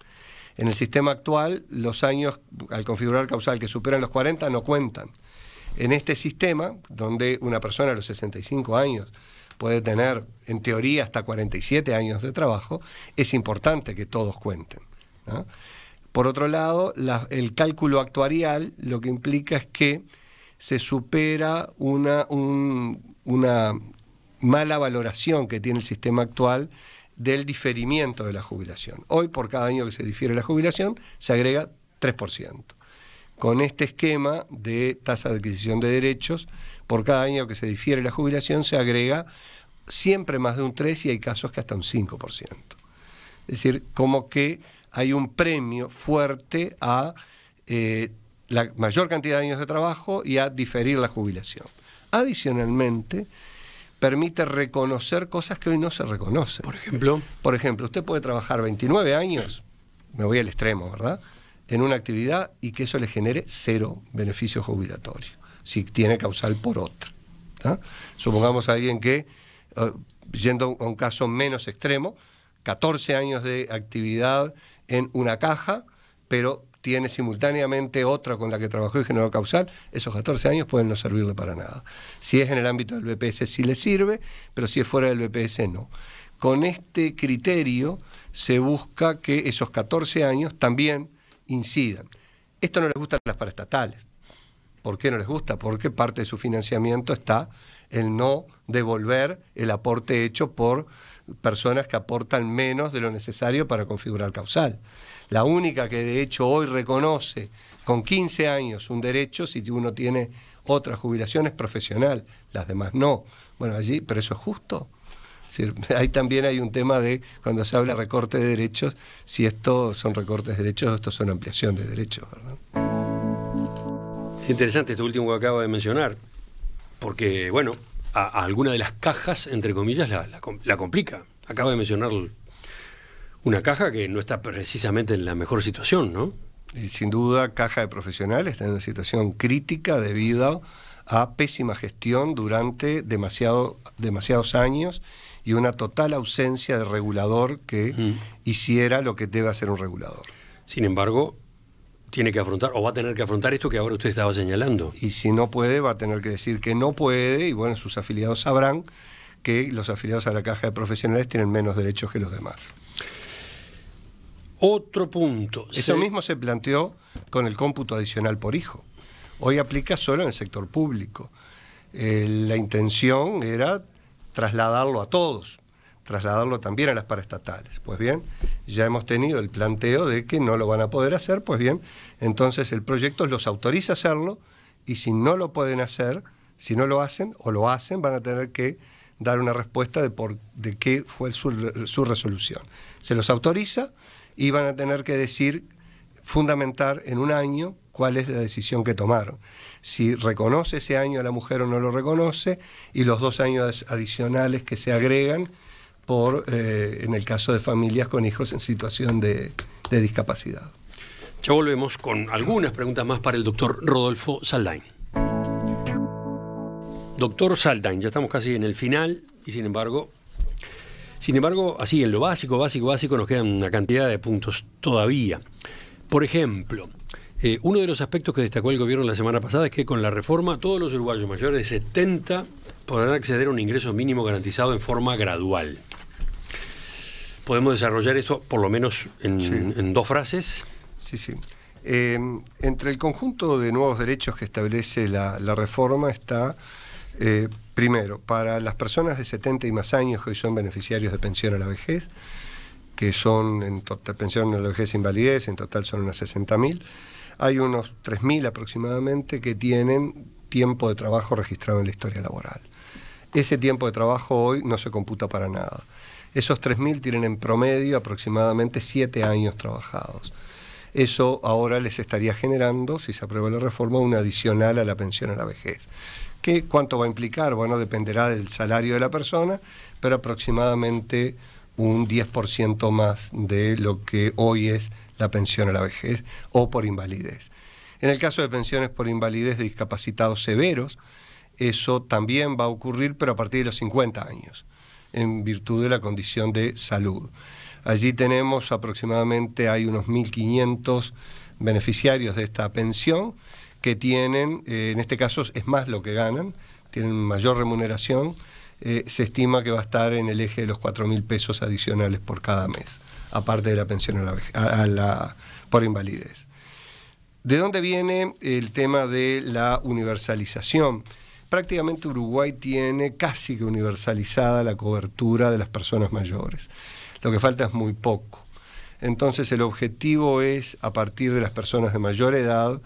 en el sistema actual, los años al configurar causal que superan los 40 no cuentan. En este sistema, donde una persona a los 65 años puede tener, en teoría, hasta 47 años de trabajo, es importante que todos cuenten. Por otro lado, el cálculo actuarial lo que implica es que se supera una mala valoración que tiene el sistema actual del diferimiento de la jubilación. Hoy, por cada año que se difiere la jubilación, se agrega 3%. Con este esquema de tasa de adquisición de derechos, por cada año que se difiere la jubilación, se agrega siempre más de un 3 y hay casos que hasta un 5%. Es decir, como que hay un premio fuerte a eh, la mayor cantidad de años de trabajo y a diferir la jubilación. Adicionalmente, permite reconocer cosas que hoy no se reconocen. Por ejemplo. Por ejemplo, usted puede trabajar 29 años, me voy al extremo, ¿verdad? En una actividad y que eso le genere cero beneficio jubilatorio, si tiene causal por otra. ¿ah? Supongamos a alguien que, eh, yendo a un caso menos extremo, 14 años de actividad en una caja, pero tiene simultáneamente otra con la que trabajó y generó causal, esos 14 años pueden no servirle para nada. Si es en el ámbito del BPS sí le sirve, pero si es fuera del BPS no. Con este criterio se busca que esos 14 años también incidan. Esto no les gusta a las paraestatales. ¿Por qué no les gusta? Porque parte de su financiamiento está el no devolver el aporte hecho por personas que aportan menos de lo necesario para configurar causal la única que de hecho hoy reconoce con 15 años un derecho, si uno tiene otra jubilación es profesional, las demás no. Bueno, allí, pero eso es justo. ahí también hay un tema de cuando se habla recorte de derechos, si estos son recortes de derechos o estos son ampliación de derechos. ¿verdad? Interesante este último que acaba de mencionar, porque, bueno, a, alguna de las cajas, entre comillas, la, complica. Acaba de mencionar una caja que no está precisamente en la mejor situación, ¿no? sin duda, caja de profesionales está en una situación crítica debido a pésima gestión durante demasiado, demasiados años y una total ausencia de regulador que hiciera lo que debe hacer un regulador. Sin embargo, tiene que afrontar o va a tener que afrontar esto que ahora usted estaba señalando. Y si no puede, va a tener que decir que no puede y bueno, sus afiliados sabrán que los afiliados a la caja de profesionales tienen menos derechos que los demás. Otro punto. Eso mismo se planteó con el cómputo adicional por hijo. Hoy aplica solo en el sector público. Eh, la intención era trasladarlo a todos, trasladarlo también a las paraestatales. Pues bien, ya hemos tenido el planteo de que no lo van a poder hacer, pues bien, entonces el proyecto los autoriza a hacerlo y si no lo pueden hacer, si no lo hacen o lo hacen, van a tener que dar una respuesta de, por, de qué fue su, su resolución. Se los autoriza, iban a tener que decir, fundamentar en un año cuál es la decisión que tomaron. Si reconoce ese año a la mujer o no lo reconoce, y los dos años adicionales que se agregan por, eh, en el caso de familias con hijos en situación de discapacidad. Ya volvemos con algunas preguntas más para el doctor Rodolfo Saldain. Doctor Saldain, ya estamos casi en el final y sin embargo sin embargo, así en lo básico, básico, básico nos quedan una cantidad de puntos todavía. Por ejemplo, eh, uno de los aspectos que destacó el gobierno la semana pasada es que con la reforma todos los uruguayos mayores de 70 podrán acceder a un ingreso mínimo garantizado en forma gradual. Podemos desarrollar esto por lo menos en, dos frases. Sí, sí. Eh, entre el conjunto de nuevos derechos que establece la reforma está eh, primero, para las personas de 70 y más años que hoy son beneficiarios de pensión a la vejez, que son en total pensión a la vejez invalidez, en total son unas 60.000, hay unos 3.000 aproximadamente que tienen tiempo de trabajo registrado en la historia laboral. Ese tiempo de trabajo hoy no se computa para nada. Esos 3.000 tienen en promedio aproximadamente 7 años trabajados. Eso ahora les estaría generando, si se aprueba la reforma, un adicional a la pensión a la vejez que cuánto va a implicar, bueno, dependerá del salario de la persona, pero aproximadamente un 10% más de lo que hoy es la pensión a la vejez o por invalidez. En el caso de pensiones por invalidez de discapacitados severos, eso también va a ocurrir, pero a partir de los 50 años, en virtud de la condición de salud. Allí tenemos aproximadamente, hay unos 1.500 beneficiarios de esta pensión, que tienen, eh, en este caso es más lo que ganan, tienen mayor remuneración, eh, se estima que va a estar en el eje de los 4.000 mil pesos adicionales por cada mes, aparte de la pensión a por invalidez. ¿De dónde viene el tema de la universalización? Prácticamente Uruguay tiene casi que universalizada la cobertura de las personas mayores. Lo que falta es muy poco. Entonces el objetivo es, a partir de las personas de mayor edad,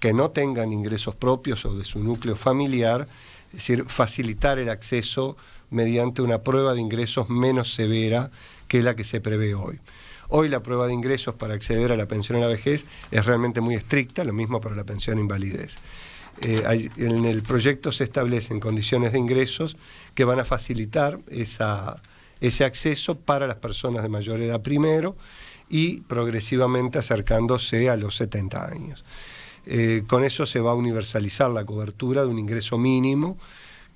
que no tengan ingresos propios o de su núcleo familiar, es decir, facilitar el acceso mediante una prueba de ingresos menos severa que la que se prevé hoy. Hoy la prueba de ingresos para acceder a la pensión en la vejez es realmente muy estricta, lo mismo para la pensión invalidez. Eh, en el proyecto se establecen condiciones de ingresos que van a facilitar ese acceso para las personas de mayor edad primero y progresivamente acercándose a los 70 años. Eh, con eso se va a universalizar la cobertura de un ingreso mínimo,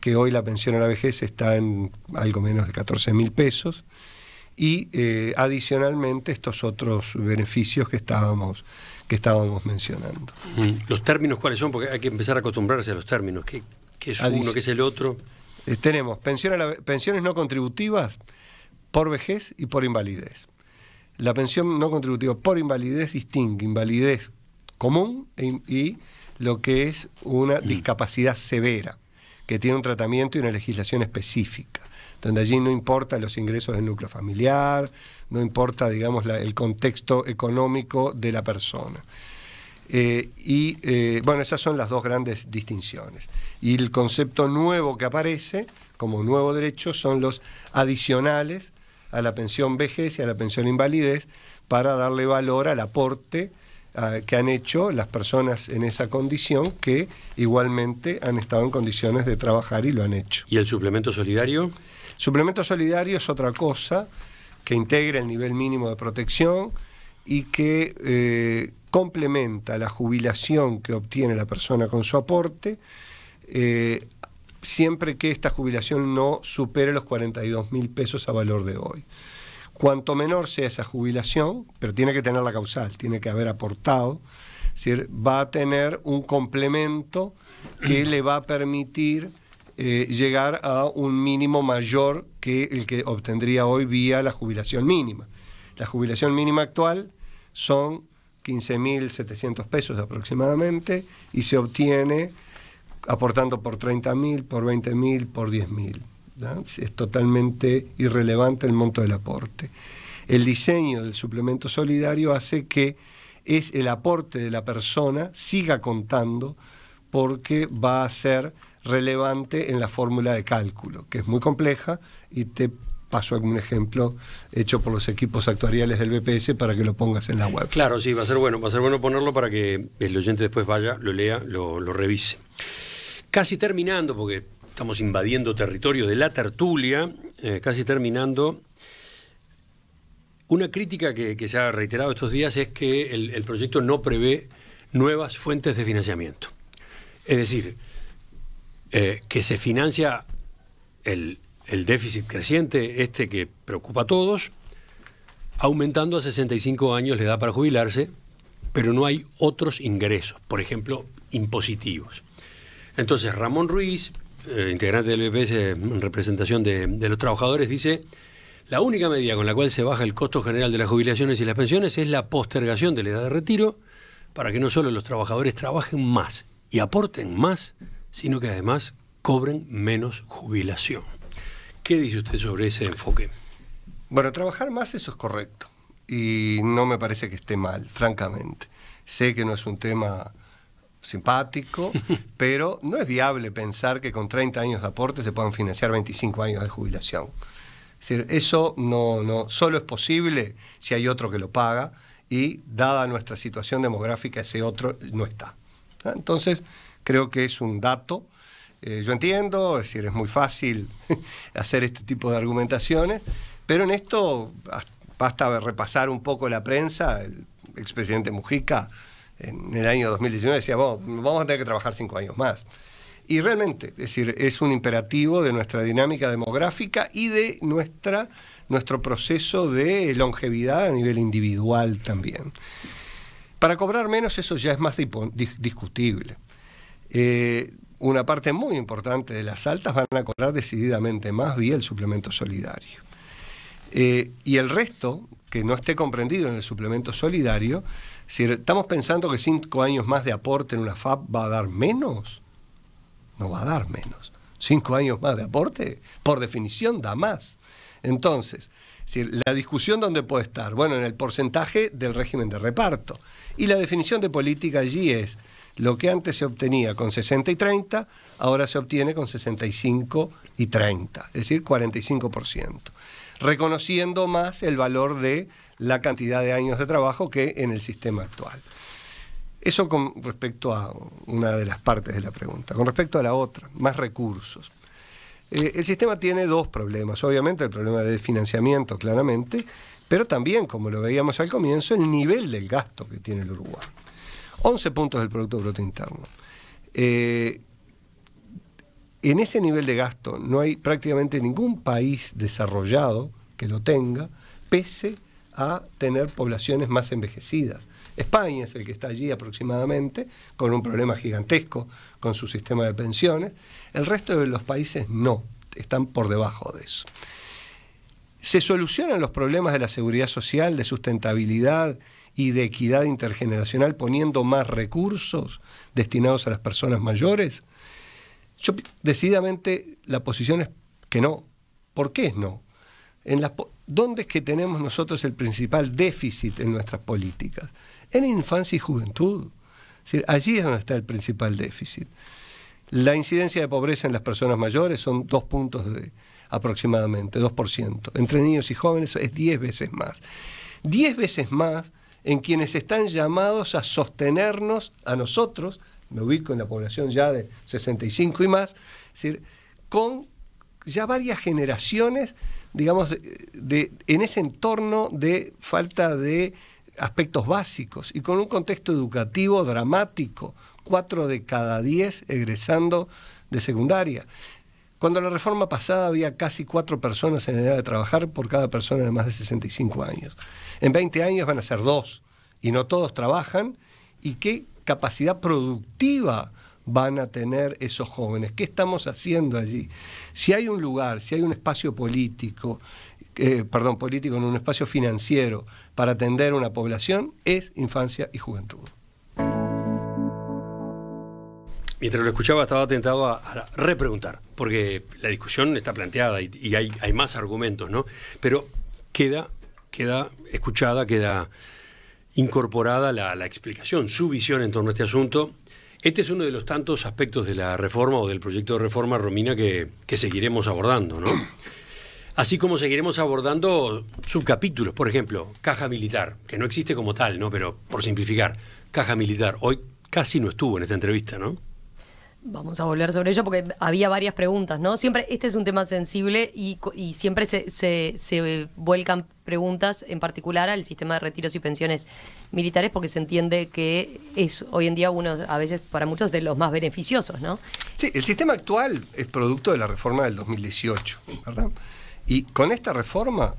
que hoy la pensión a la vejez está en algo menos de 14 mil pesos, y eh, adicionalmente estos otros beneficios que estábamos, que estábamos mencionando. Mm. ¿Los términos cuáles son? Porque hay que empezar a acostumbrarse a los términos. ¿Qué, es uno, qué es el otro? Eh, tenemos pensiones no contributivas por vejez y por invalidez. La pensión no contributiva por invalidez distingue invalidez común y, lo que es una mm. discapacidad severa, que tiene un tratamiento y una legislación específica, donde allí no importa los ingresos del núcleo familiar, no importa, digamos, el contexto económico de la persona. Eh, y eh, bueno, esas son las dos grandes distinciones. Y el concepto nuevo que aparece como nuevo derecho son los adicionales a la pensión vejez y a la pensión invalidez para darle valor al aporte Ah, que han hecho las personas en esa condición que igualmente han estado en condiciones de trabajar y lo han hecho. ¿Y el suplemento solidario? Suplemento solidario es otra cosa que integra el nivel mínimo de protección y que eh, complementa la jubilación que obtiene la persona con su aporte. Eh, siempre que esta jubilación no supere los 42 mil pesos a valor de hoy cuanto menor sea esa jubilación, pero tiene que tener la causal, tiene que haber aportado, va a tener un complemento que le va a permitir eh, llegar a un mínimo mayor que el que obtendría hoy vía la jubilación mínima. La jubilación mínima actual son 15.700 pesos aproximadamente y se obtiene aportando por 30.000, por 20.000, por 10.000. Es totalmente irrelevante el monto del aporte. El diseño del suplemento solidario hace que es el aporte de la persona siga contando porque va a ser relevante en la fórmula de cálculo, que es muy compleja y te paso algún ejemplo hecho por los equipos actuariales del BPS para que lo pongas en la web. Claro, sí, va a ser bueno, va a ser bueno ponerlo para que el oyente después vaya, lo lea, lo, lo revise. Casi terminando, porque Estamos invadiendo territorio de la tertulia, eh, casi terminando. Una crítica que, se ha reiterado estos días es que el, proyecto no prevé nuevas fuentes de financiamiento. Es decir, eh, que se financia el, el, déficit creciente, este que preocupa a todos, aumentando a 65 años le da para jubilarse, pero no hay otros ingresos, por ejemplo, impositivos. Entonces, Ramón Ruiz, eh, integrante del BPS en representación de, de, los trabajadores, dice, la única medida con la cual se baja el costo general de las jubilaciones y las pensiones es la postergación de la edad de retiro para que no solo los trabajadores trabajen más y aporten más, sino que además cobren menos jubilación. ¿Qué dice usted sobre ese enfoque? Bueno, trabajar más eso es correcto y no me parece que esté mal, francamente. Sé que no es un tema simpático, pero no es viable pensar que con 30 años de aporte se puedan financiar 25 años de jubilación. decir, eso no, no, solo es posible si hay otro que lo paga y dada nuestra situación demográfica ese otro no está. ¿Ah? Entonces, creo que es un dato. Eh, yo entiendo, es decir, es muy fácil hacer este tipo de argumentaciones, pero en esto basta repasar un poco la prensa. El expresidente Mujica en el año 2019 decía, vamos, a tener que trabajar cinco años más. Y realmente, es decir, es un imperativo de nuestra dinámica demográfica y de nuestra, nuestro proceso de longevidad a nivel individual también. Para cobrar menos eso ya es más discutible. Eh, una parte muy importante de las altas van a cobrar decididamente más vía el suplemento solidario. Eh, y el resto, que no esté comprendido en el suplemento solidario, estamos pensando que cinco años más de aporte en una FAP va a dar menos, no va a dar menos. Cinco años más de aporte, por definición, da más. Entonces, la discusión dónde puede estar, bueno, en el porcentaje del régimen de reparto. Y la definición de política allí es lo que antes se obtenía con 60 y 30, ahora se obtiene con 65 y 30, es decir, 45%, reconociendo más el valor de la cantidad de años de trabajo que en el sistema actual. Eso con respecto a una de las partes de la pregunta. Con respecto a la otra, más recursos. Eh, el sistema tiene dos problemas. Obviamente el problema de financiamiento, claramente, pero también, como lo veíamos al comienzo, el nivel del gasto que tiene el Uruguay. 11 puntos del Producto Bruto Interno. Eh, en ese nivel de gasto no hay prácticamente ningún país desarrollado que lo tenga, pese a a tener poblaciones más envejecidas. España es el que está allí aproximadamente, con un problema gigantesco con su sistema de pensiones. El resto de los países no, están por debajo de eso. ¿Se solucionan los problemas de la seguridad social, de sustentabilidad y de equidad intergeneracional poniendo más recursos destinados a las personas mayores? Yo decididamente la posición es que no. ¿Por qué es no? En ¿Dónde es que tenemos nosotros el principal déficit en nuestras políticas? En infancia y juventud. allí es donde está el principal déficit. La incidencia de pobreza en las personas mayores son dos puntos de, aproximadamente, 2%. Entre niños y jóvenes es 10 veces más. 10 veces más en quienes están llamados a sostenernos a nosotros, me ubico en la población ya de 65 y más, decir, con ya varias generaciones digamos, eh, de, en ese entorno de falta de aspectos básicos y con un contexto educativo dramático, cuatro de cada diez egresando de secundaria. Cuando la reforma pasada había casi cuatro personas en edad de trabajar por cada persona de más de 65 años. En 20 años van a ser dos y no todos trabajan. ¿Y qué capacidad productiva van a tener esos jóvenes. ¿Qué estamos haciendo allí? Si hay un lugar, si hay un espacio político, eh, perdón, político, en un espacio financiero para atender una población, es infancia y juventud. Mientras lo escuchaba estaba tentado a, repreguntar, porque la discusión está planteada y, hay, más argumentos, ¿no? Pero queda, queda escuchada, queda incorporada la explicación, su visión en torno a este asunto este es uno de los tantos aspectos de la reforma o del proyecto de reforma, Romina, que, seguiremos abordando, ¿no? Así como seguiremos abordando subcapítulos, por ejemplo, caja militar, que no existe como tal, ¿no? Pero por simplificar, caja militar, hoy casi no estuvo en esta entrevista, ¿no? Vamos a volver sobre ello porque había varias preguntas, ¿no? Siempre, este es un tema sensible y, siempre se, se, vuelcan preguntas en particular al sistema de retiros y pensiones militares porque se entiende que es hoy en día uno, a veces para muchos, de los más beneficiosos, ¿no? Sí, el sistema actual es producto de la reforma del 2018, ¿verdad? Y con esta reforma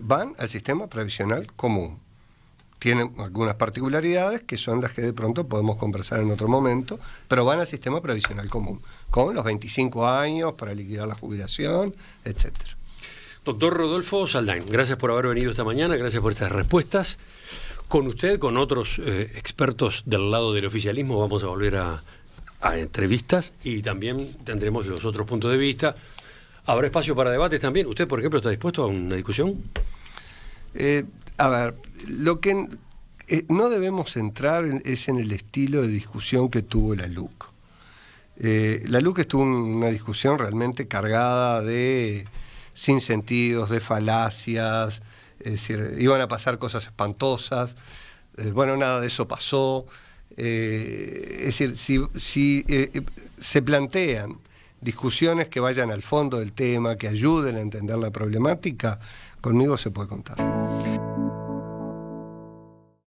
van al sistema previsional común tienen algunas particularidades que son las que de pronto podemos conversar en otro momento, pero van al sistema previsional común, con los 25 años para liquidar la jubilación, etcétera. Doctor Rodolfo Saldain, gracias por haber venido esta mañana, gracias por estas respuestas. Con usted, con otros eh, expertos del lado del oficialismo, vamos a volver a, entrevistas y también tendremos los otros puntos de vista. Habrá espacio para debates también. ¿Usted, por ejemplo, está dispuesto a una discusión? Eh, a ver, lo que eh, no debemos entrar es en el estilo de discusión que tuvo la LUC. Eh, la LUC estuvo en una discusión realmente cargada de sinsentidos, de falacias, es decir, iban a pasar cosas espantosas. Eh, bueno, nada de eso pasó. es decir, si se plantean discusiones que vayan al fondo del tema, que ayuden a entender la problemática, conmigo se puede contar.